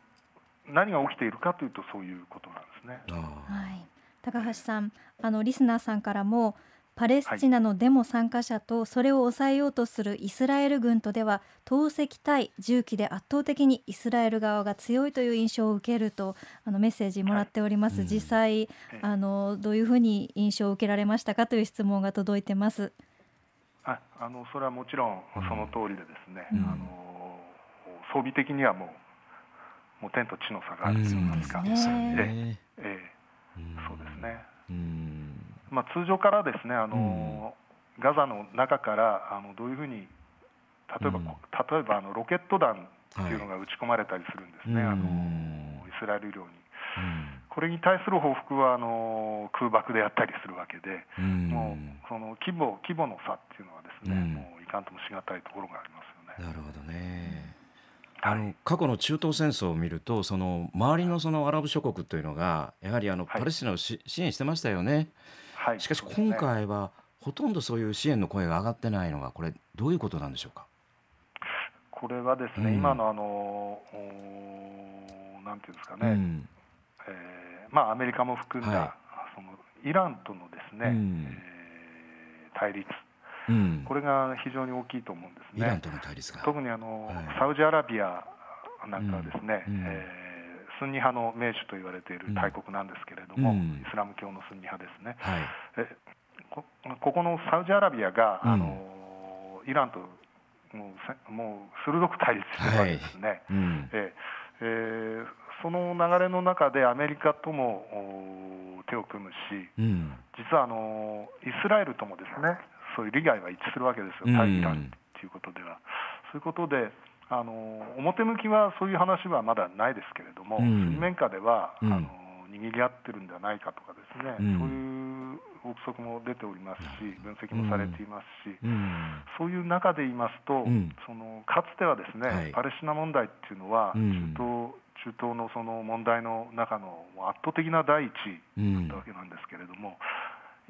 Speaker 5: 何が起きているかというとそういうことなんですね。は
Speaker 2: い、高橋さんあのリスナーさんからもパレスチナのデモ参加者とそれを抑えようとするイスラエル軍とでは投石対銃器で圧倒的にイスラエル側が強いという印象を受けるとあのメッセージもらっております、はい、実際、あのどういうふうに印象を受けられましたかという質問が届いてます
Speaker 5: ああのそれはもちろんその通りでですね、うん、あの装備的にはもうもう天と地の
Speaker 6: 差があるといいますか、ええ
Speaker 5: ええ、そうですね、まあ、通常からですねあの、うガザの中からあのどういうふうに例えば、例えばあのロケット弾っていうのが打ち込まれたりするんですね、あのイスラエル領に。これに対する報復はあの空爆でやったりするわけで、もうその規模規模の差っていうのはですね、もういかんともしがたいとこ
Speaker 1: ろがありますよね。なるほどね。あの過去の中東戦争を見るとその周りのそのアラブ諸国というのがやはりあのパレスチナを、支援してましたよね、はい、しかし今回はほとんどそういう支援の声が上がってないのがこれどういうことなんでしょうか
Speaker 5: これはですね、うん、今のあのなんていうんですかね、うん、えー、まあ、アメリカも含んだ、はい、そのイランとのですね、うん、えー、対立これが非常に大きいと思うんですね。イランとの対立が特にあの、はい、サウジアラビアなんかはですね、うん、えー、スンニ派の名手と言われている大国なんですけれども、うん、イスラム教のスンニ派ですね、はい、えこここのサウジアラビアが、あ
Speaker 6: の
Speaker 5: イランともうもう鋭く対立してるわけですね、はいうん、ええー、その流れの中でアメリカとも手を組むし、うん、実はあのイスラエルともですねそういう利害は一致するわけですよ、大義っということでは。そういうことであの表向きはそういう話はまだないですけれども、うん、水面下では、あの握り合ってるんではないかとかですね、そう
Speaker 6: い
Speaker 5: う憶測も出ておりますし、分析もされていますし、そういう中で言いますと、そのかつてはですね、パレスチナ問題っていうのは、中東中東のその問題の中の圧倒的な第一だったわけなんですけれども、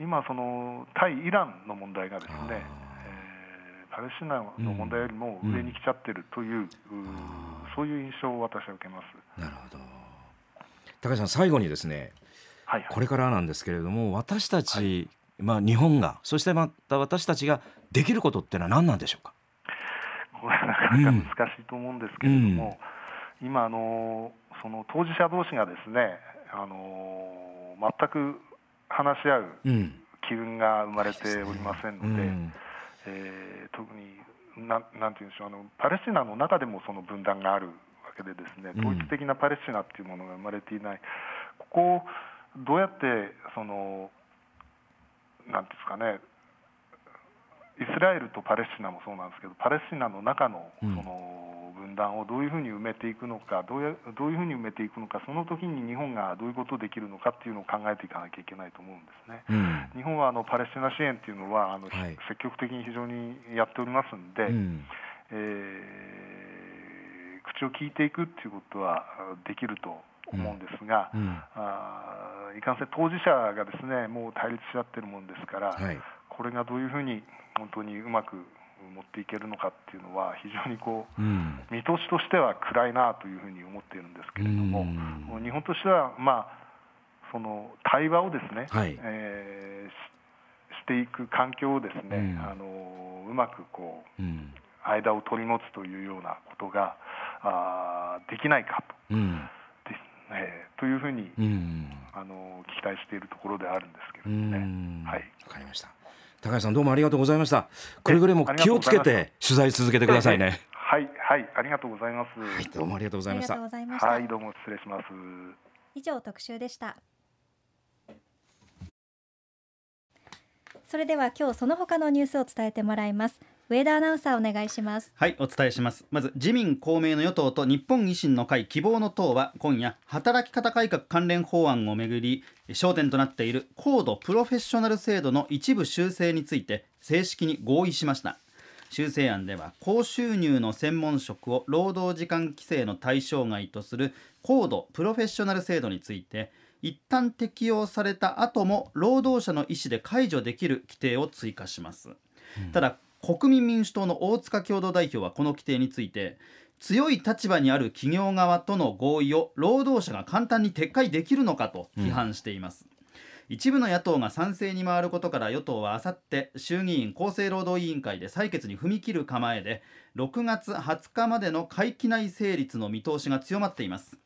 Speaker 5: 今その対イランの問題がですね、えー、パレスチナの問題よりも上に来ちゃってるという、そういう印象を私は受けますなるほど
Speaker 1: 高橋さん最後にですね、はいはい、これからなんですけれども私たち、はい、まあ、日本がそしてまた私たちができることってのは何なんでしょうかこれはなかなか難しいと思うんですけれども、
Speaker 5: うん、今あのその当事者同士がですねあの全く話し合う機運が生まれておりませんので、うえ特にななんていうんでしょうあのパレスチナの中でもその分断があるわけでですね統一的なパレスチナっていうものが生まれていない、ここをどうやってそのなんていうんですかねイスラエルとパレスチナもそうなんですけどパレスチナの中のその分断をどういうふうに埋めていくのかどうやどういうふうに埋めていくのかその時に日本がどういうことをできるのかっていうのを考えていかなきゃいけないと思うんですね、うん、日本はあのパレスチナ支援っていうのはあの、はい、積極的に非常にやっておりますんで、うん、えー、口を聞いていくっていうことはできると思うんですが、うんうん、あいかんせん当事者がですねもう対立し合ってるもんですから、はいこれがどういうふうに本当にうまく持っていけるのかっていうのは非常にこ
Speaker 6: う、見
Speaker 5: 通しとしては暗いなというふうに思っているんですけれども、うん、日本としては、まあ、その対話をですね、はい、えー、していく環境をですね、うん、あのうまくこう、間を取り持つというようなことがあできないかと。えー、というふうに、あの期待しているところであるんで
Speaker 1: すけれどもね。
Speaker 5: はい、わかりました。
Speaker 1: 高橋さんどうもありがとうございましたくれぐれも気をつけて取材続けてくださいね
Speaker 5: はいはいありがとうございます、はい、どうもありがとうございましたはいどうも失礼します
Speaker 2: 以上特集でしたそれでは今日その他のニュースを伝えてもらいます上田アナウンサーお願いします
Speaker 3: はいお伝えしますまず自民公明の与党と日本維新の会希望の党は今夜働き方改革関連法案をめぐり焦点となっている高度プロフェッショナル制度の一部修正について正式に合意しました修正案では高収入の専門職を労働時間規制の対象外とする高度プロフェッショナル制度について一旦適用された後も労働者の意思で解除できる規定を追加します、うん、ただ国民民主党の大塚共同代表はこの規定について強い立場にある企業側との合意を労働者が簡単に撤回できるのかと批判しています、うん、一部の野党が賛成に回ることから与党はあさって衆議院厚生労働委員会で採決に踏み切る構えで6月20日までの会期内成立の見通しが強まっています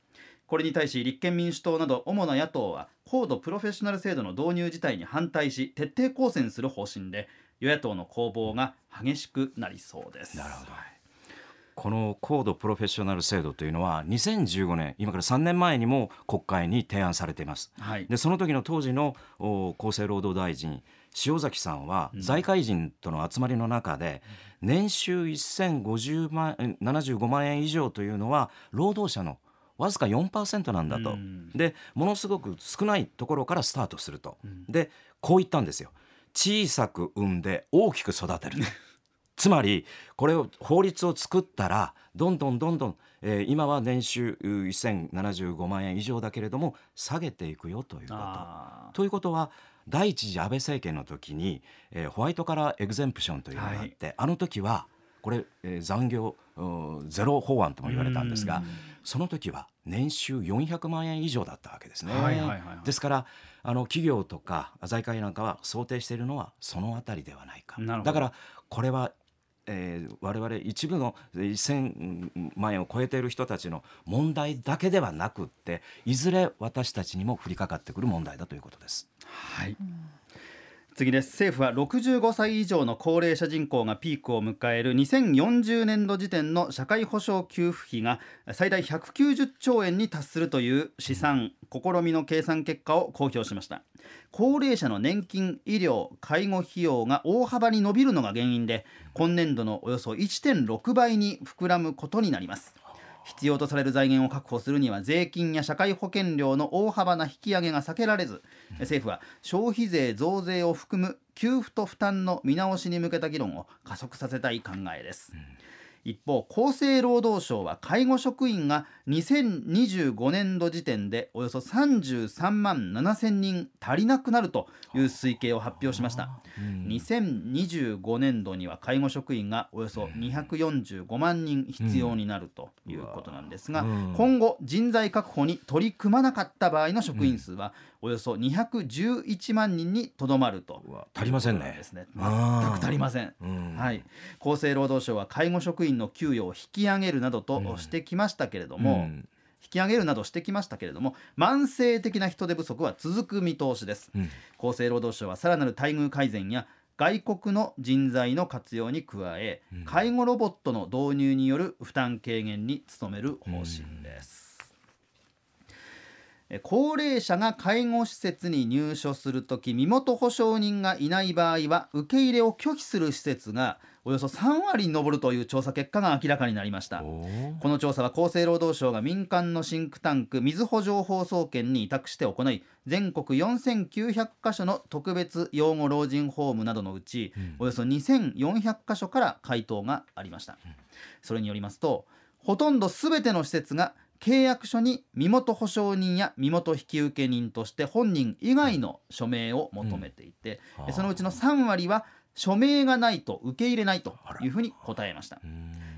Speaker 3: これに対し立憲民主党など主な野党は高度プロフェッショナル制度の導入自体に反対し徹底抗戦する方針で与野党の攻防が激しくなりそうです。なるほど、
Speaker 1: この高度プロフェッショナル制度というのは2015年今から3年前にも国会に提案されています、はい、でその時の当時の厚生労働大臣塩崎さんは財界人との集まりの中で年収1050万75万円以上というのは労働者のわずか4%なんだと、でものすごく少ないところからスタートすると、でこう言ったんですよ小さく産んで大きく育てる *laughs* つまりこれを法律を作ったらどんどんどんどん、えー、今は年収1075万円以上だけれども下げていくよということ。ということは第一次安倍政権の時に、えー、ホワイトカラーエグゼンプションというのがあって、はい、あの時はこれ、えー、残業ゼロ法案とも言われたんですがその時は年収400万円以上だったわけですね。はいはいはいはい、ですからあの企業とか財界なんかは想定しているのはその辺りではないかだからこれはえー、我々一部の1000万円を超えている人たちの問題だけではなくっていずれ私たちにも降りかかってくる問題だということです。はい、うん
Speaker 3: 次です政府は65歳以上の高齢者人口がピークを迎える2040年度時点の社会保障給付費が最大190兆円に達するという試算試みの計算結果を公表しました高齢者の年金医療介護費用が大幅に伸びるのが原因で今年度のおよそ1.6倍に膨らむことになります必要とされる財源を確保するには税金や社会保険料の大幅な引き上げが避けられず政府は消費税増税を含む給付と負担の見直しに向けた議論を加速させたい考えです。うん一方厚生労働省は介護職員が2025年度時点でおよそ33万7000人足りなくなるという推計を発表しました、うん、2025年度には介護職員がおよそ245万人必要になるということなんですが、うんうん、今後人材確保に取り組まなかった場合の職員数は、およそ211万人にとどまると足りませんね全く足りません、うん、はい、厚生労働省は介護職員の給与を引き上げるなどとしてきましたけれども、うん、引き上げるなどしてきましたけれども慢性的な人手不足は続く見通しです、うん、厚生労働省はさらなる待遇改善や外国の人材の活用に加え、介護ロボットの導入による負担軽減に努める方針です、高齢者が介護施設に入所するとき身元保証人がいない場合は受け入れを拒否する施設がおよそ3割に上るという調査結果が明らかになりましたこの調査は厚生労働省が民間のシンクタンクみずほ情報総研に委託して行い全国4900か所の特別養護老人ホームなどのうち、およそ2400か所から回答がありました、それによりますとほとんどすべての施設が契約書に身元保証人や身元引受人として本人以外の署名を求めていて、うん、そのうちの3割は署名がないと受け入れないというふうに答えました。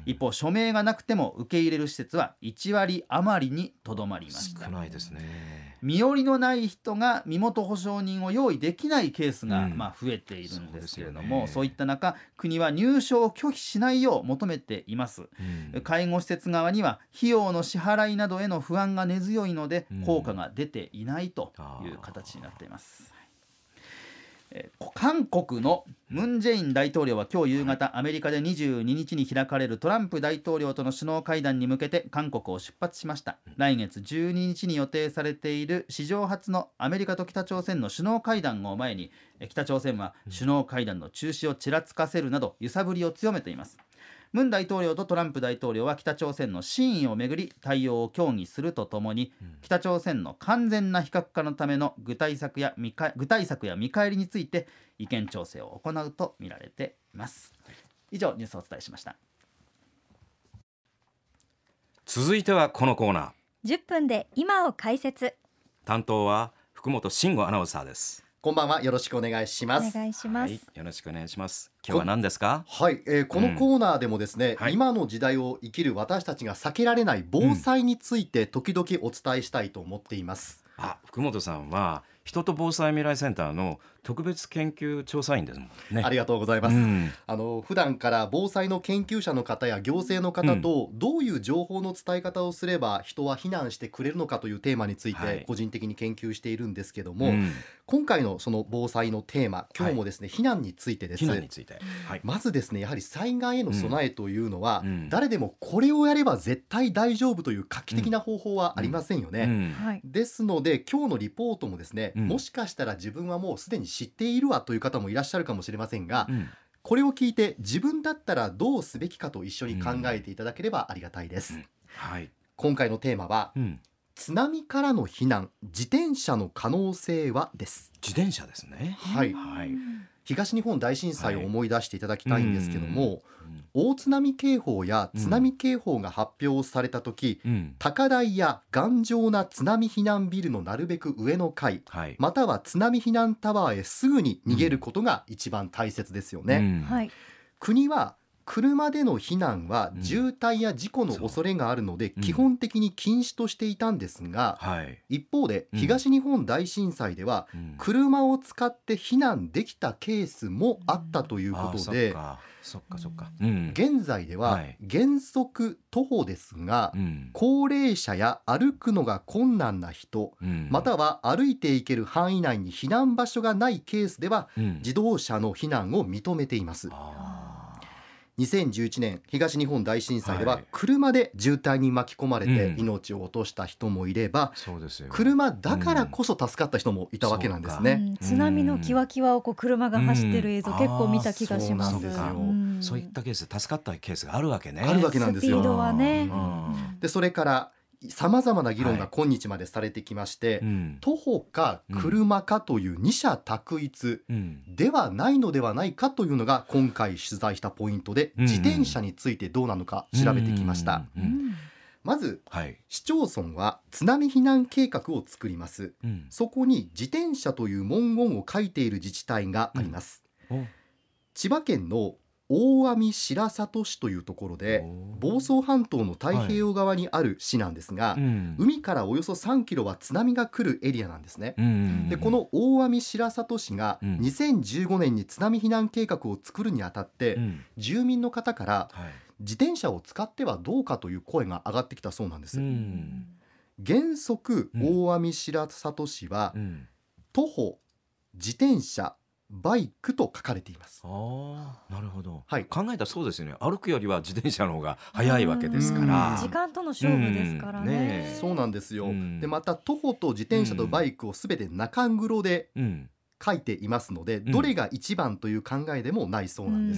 Speaker 3: 一方署名がなくても受け入れる施設は1割余りにとどまりました少ないですね身寄りのない人が身元保証人を用意できないケースが、まあ、増えているんですけれども、うんそね、そういった中国は入所を拒否しないよう求めています、うん、介護施設側には費用の支払いなどへの不安が根強いので効果が出ていないという形になっています、うん韓国のムン・ジェイン大統領は今日夕方アメリカで22日に開かれるトランプ大統領との首脳会談に向けて韓国を出発しました来月12日に予定されている史上初のアメリカと北朝鮮の首脳会談を前に北朝鮮は首脳会談の中止をちらつかせるなど揺さぶりを強めていますムン大統領とトランプ大統領は北朝鮮の真意をめぐり対応を協議するとともに、うん、北朝鮮の完全な非核化のための具体策や見か具体策や見返りについて意見調整を行うとみられています以上ニュースをお伝えしました
Speaker 1: 続いてはこのコーナ
Speaker 3: ー10分で今
Speaker 2: を解説
Speaker 1: 担当は福本慎吾アナウンサーですこんばんはよろしくお願いしますお願いします、はい、よろしくお願いします今日は何ですかはい、えー、このコーナーでもですね、う
Speaker 4: ん今の時代を生きる私たちが避けられない防災について時々お伝えしたい
Speaker 1: と思っています、うん、あ、福本さんは人と防災未来センターの特別研究調査員ですもんねありがとうございます、うん、あの普段から防災の研究者の方
Speaker 4: や行政の方とどういう情報の伝え方をすれば人は避難してくれるのかというテーマについて個人的に研究しているんですけども、はいうん、今回のその防災のテーマ今日もですね、はい、避難についてですはい、まずですねやはり災害への備えというのは、うん、誰でもこれをやれば絶対大丈夫という画期的な方法はありませんよね、はい、ですので今日のリポートもですね、もしかしたら自分はもうすでに知っているわという方もいらっしゃるかもしれませんが、うん、これを聞いて自分だったらどうすべきかと一緒に考えていただければありがたいです、はい、今回のテーマは、津波からの避難自転車の可能性はです自転車ですねはい、はい東日本大震災を思い出していただきたいんですけども、大津波警報や津波警報が発表された時、高台や頑丈な津波避難ビルのなるべく上の階、または津波避難タワーへすぐに逃げることが一番大切ですよね。国は車での避難は渋滞や事故の恐れがあるので、基本的に禁止としていたんですが、一方で東日本大震災では、車を使って避難できたケースもあったということで、現在では原則徒歩ですが、高齢者や歩くのが困難な人、または歩いていける範囲内に避難場所がないケースでは、自動車の避難を認めています。2011年東日本大震災では車で渋滞に巻き込まれて命を落とした人もいれば、車だからこそ助かった人もいたわけなんですね、津波
Speaker 2: のキワキワをこう車が走ってる映像結構見た気がします、
Speaker 4: そういったケース助かったケースがあるわけねあるわけなんですよスピードはね、でそれからさまざまな議論が今日までされてきまして、はいうん、徒歩か車かという二者択一ではないのではないかというのが今回取材したポイントで、自転車についてどうなのか調べてきました。まず、はい、市町村は津波避難計画を作ります、うん、そこに自転車という文言を書いている自治体があります、うん、千葉県の大網白里市というところで房総半島の太平洋側にある市なんですが、はいうん、海からおよそ3キロは津波が来るエリアなんですね、うん、でこの大網白里市が2015年に津波避難計画を作るにあたって、うん、住民の方から自転車を使ってはどうかという声が上がってきたそうなんです、原則大網白里市は、徒歩自転車バイクと書かれています。
Speaker 1: ああ、なるほど。はい、考えたらそうですよね。歩くよりは自転車
Speaker 4: の方が早いわけですから。時間との勝負ですからね。ねそうなんですよ。で、また徒歩と自転車とバイクをすべて中黒で書いていますので、どれが一番という考えでもないそうなん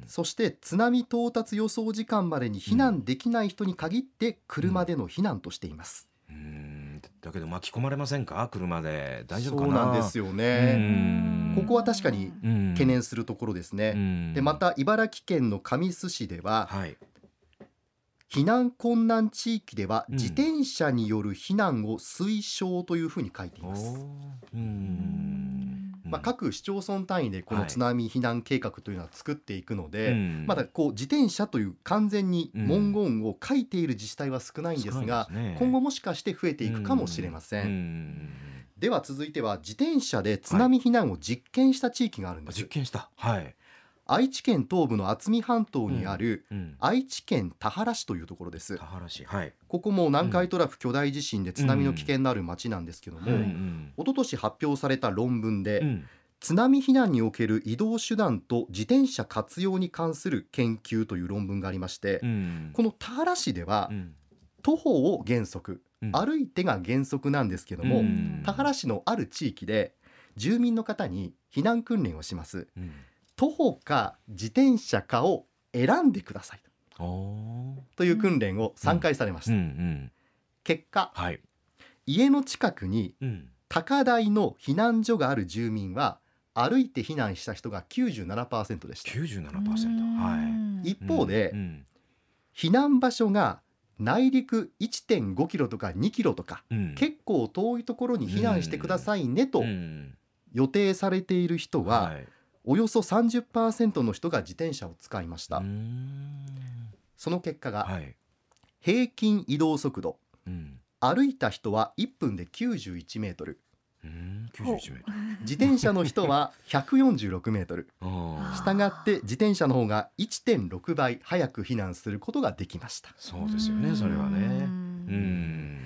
Speaker 4: です。そして津波到達予想時間までに避難できない人に限って車での避難としています。うん
Speaker 1: だけど巻き込まれませんか車で大丈夫そうなんですよね
Speaker 4: ここは確かに懸念するところですねでまた茨城県の神栖市では、はい、避難困難地域では自転車による避難を推奨というふうに書いています。うんまあ、各市町村単位でこの津波避難計画というのは作っていくので、はい、まだこう自転車という完全に文言を書いている自治体は少ないんですが、うんね、今後もしかして増えていくかもしれません。うんでは続いては自転車で津波避難を実験した地域があるんです、はい、実験した、はい、愛知県東部の渥美半島にある愛知県田原市というところです。田原市、はい、ここも南海トラフ巨大地震で津波の危険のある町なんですけども、うん一昨年発表された論文で、津波避難における移動手段と自転車活用に関する研究という論文がありまして、この田原市では、徒歩を原則、歩いてが原則なんですけども、田原市のある地域で住民の方に避難訓練をします、徒歩か自転車かを選んでくださいという訓練を3回されました、うんうんうん、結果、はい、家の近くに高台の避難所がある住民は歩いて避難した人が97%でした97%、はい、一方で、うんうん、避難場所が内陸1.5キロとか2キロとか、うん、結構遠いところに避難してくださいねと予定されている人は、うんうんはいおよそ三十パーセントの人が自転車を使いましたその結果が、はい、平均移動速度、うん、歩いた人は一分で九十一メートル *laughs* 自転車の人は百四十六メートルしたがって自転車の方が一点六倍早く避難することができましたそうですよねそれはね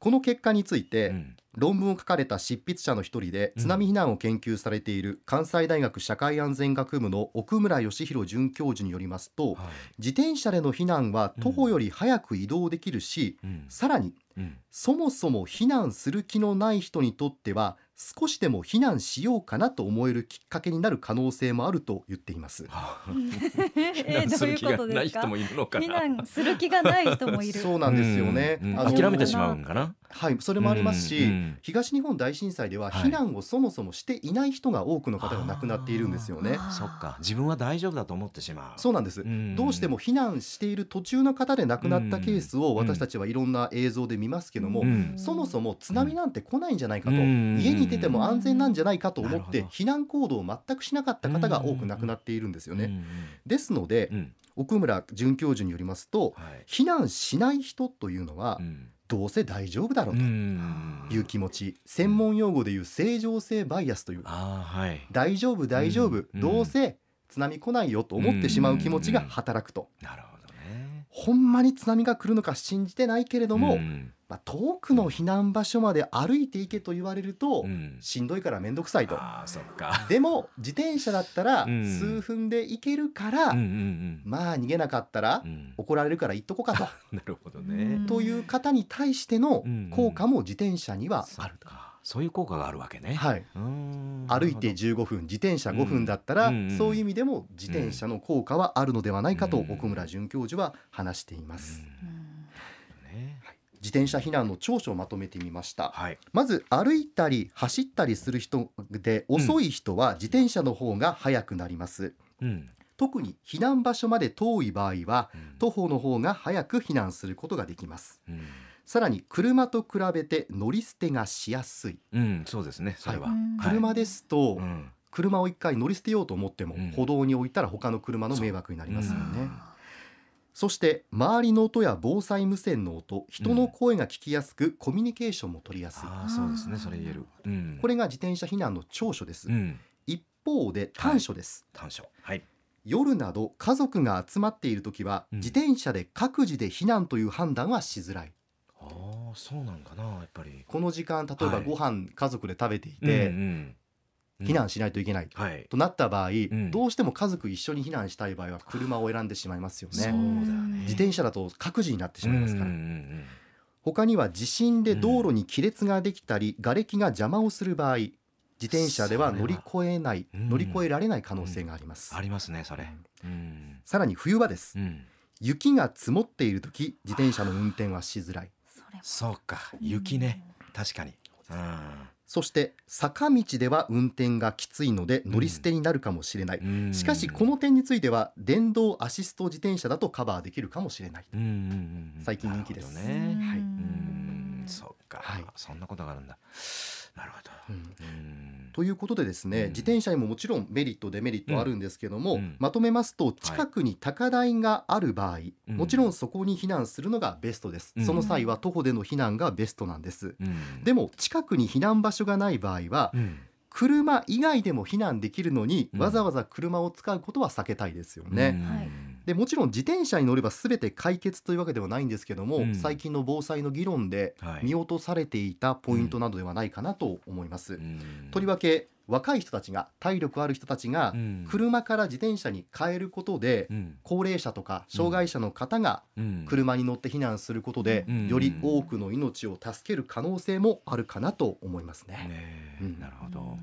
Speaker 4: この結果について、うん論文を書かれた執筆者の一人で津波避難を研究されている関西大学社会安全学部の奥村義弘准教授によりますと、はい、自転車での避難は徒歩より早く移動できるし、うん、さらに、うん、そもそも避難する気のない人にとっては少しでも避難しようかなと思えるきっかけになる可能性もあると言っています。*laughs*
Speaker 2: 避難する気がない人もいるのかな。避難する気がない人もいる。*laughs* そう
Speaker 4: なんですよね。うん、諦めてしまうんかな。はい、それもありますし、うん、東日本大震災では避難をそもそもしていない人が多くの方が亡くなっているんですよね。そっか、自分は大丈夫だと思ってしまう。そうなんです。うん、どうしても避難している途中の方で亡くなったケースを私たちはいろんな映像で見ますけども、うん、そもそも津波なんて来ないんじゃないかと、家にいてても安全なんじゃないかと思って避難行動を全くしなかった方が多く亡くなっているんですよね。ですので、奥村准教授によりますと、はい、避難しない人というのは、どうせ大丈夫だろうという気持ち専門用語でいう正常性バイアスという、はい、大丈夫大丈夫、どうせ津波来ないよと思ってしまう気持ちが働くと。なるほどほんまに津波が来るのか信じてないけれども、うん、まあ、遠くの避難場所まで歩いていけと言われると、うん、しんどいから面倒くさいとでも自転車だったら数分で行けるから、うんまあ逃げなかったら怒られるから行っとこうかと。*laughs* なるほどねという方に対しての効果も自転車にはあると。そういう効果があるわけね、はい、歩いて15分自転車5分だったら、うんうん、そういう意味でも自転車の効果はあるのではないかと奥村准教授は話しています。ねはい、自転車避難の長所をまとめてみました、はい、まず歩いたり走ったりする人で遅い人は自転車の方が速くなります、特に避難場所まで遠い場合は、徒歩の方が早く避難することができます、さらに車と比べて乗り捨てがしやすい、うん、そうですねそれは、はい、車ですと、はい、車を一回乗り捨てようと思っても、うん、歩道に置いたら他の車の迷惑になりますよね。そして周りの音や防災無線の音人の声が聞きやすく、うん、コミュニケーションも取りやすいあそうですねそれ言える、うん、これが自転車避難の長所です、うん、一方で短所です、はい、短所はい夜など家族が集まっている時は、自転車で各自で避難という判断はしづらい
Speaker 1: ああそうなんかなや
Speaker 4: っぱりこの時間例えばご飯家族で食べていて、うんうん、避難しないといけない、うん、となった場合、どうしても家族一緒に避難したい場合は車を選んでしまいますよね。ね自転車だと各自になってしまいますから。うんうんうん他には地震で道路に亀裂ができたり、うん、瓦礫が邪魔をする場合自転車では乗り越えない、うん、乗り越えられない可能性があります、うん、ありますねそれ、うん、さらに冬場です、雪が積もっている時自転車の運転はしづらいそうか雪ね、うん、確かに、そして坂道では運転がきついので乗り捨てになるかもしれない、うん、しかしこの点については電動アシスト自転車だとカバーできるかもしれない、最近人気ですね、
Speaker 1: はい、うんそう
Speaker 4: か、はい、そんなことがあるんだなるほど、ということでですね、自転車にももちろんメリットデメリットあるんですけども、まとめますと近くに高台がある場合、もちろんそこに避難するのがベストです、その際は徒歩での避難がベストなんです、でも近くに避難場所がない場合は、車以外でも避難できるのに、わざわざ車を使うことは避けたいですよね。でもちろん自転車に乗れば全て解決というわけではないんですけども、うん、最近の防災の議論で見落とされていたポイントなどではないかなと思います。うん、とりわけ若い人たちが体力ある人たちが車から自転車に変えることで、うん、高齢者とか障害者の方が車に乗って避難することで、うん、より多くの命を助ける可能性もあるかなと思いますね。ねなるほど、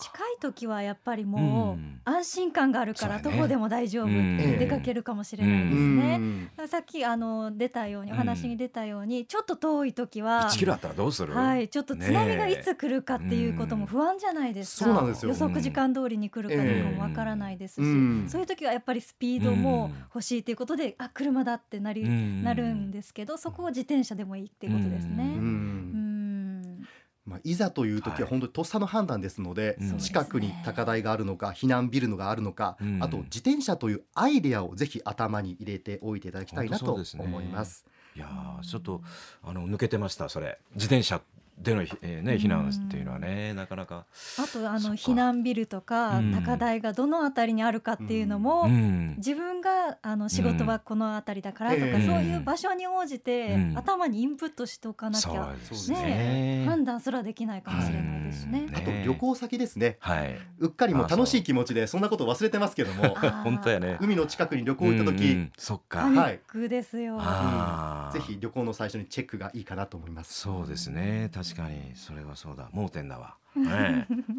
Speaker 2: 近い時はやっぱりもう安心感があるから徒歩でも大丈夫、出かけるかもしれないですね、さっきあの出たようにお話に出たように、ちょっと遠い時は1キロあっ
Speaker 1: たらどうする、はい、ちょっと津波がいつ
Speaker 2: 来るかっていうことも不安じゃないですか、予測時間通りに来るかどうかもわからないですし、そういう時はやっぱりスピードも欲しいということで、あ車だってなり、なるんですけどそこは自転車でもいいって
Speaker 4: いうことですね。まあ、いざという時は本当にとっさの判断ですので、はい、近くに高台があるのか避難ビルのがあるのか、あと自転車というアイデア
Speaker 1: をぜひ頭に入れておいていただきたいなと思います。いやちょっとあの抜けてましたそれ自転車での、えーね、避難っていうのはね、なかなかあ
Speaker 2: とあの避難ビルとか高台がどの辺りにあるかっていうのも、自分があの仕事はこの辺りだからとか、そういう場所に応じて、頭にインプットしておかなきゃ、ね判断すらできないかもしれないですね,、あと旅行
Speaker 4: 先ですね、はい、うっかりも楽しい気持ちでそんなこと忘れてますけども *laughs* 本当や、ね、海の近くに
Speaker 1: 旅行行った時、そっかパ
Speaker 2: ニですよ、
Speaker 1: ぜひ旅行の最初にチェックがいいかなと思います。そうですね確確かにそれはそうだ盲点だわ、ねうん、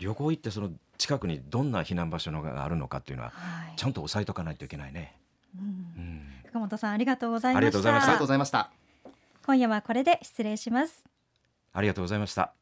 Speaker 1: 旅行行ってその近くにどんな避難場所のがあるのかっていうのは、ちゃんと押さえとかないといけないね、うんうん、
Speaker 2: 福本さんありがとうございましたありがとうございました今夜はこれで失礼します
Speaker 1: ありがとうございました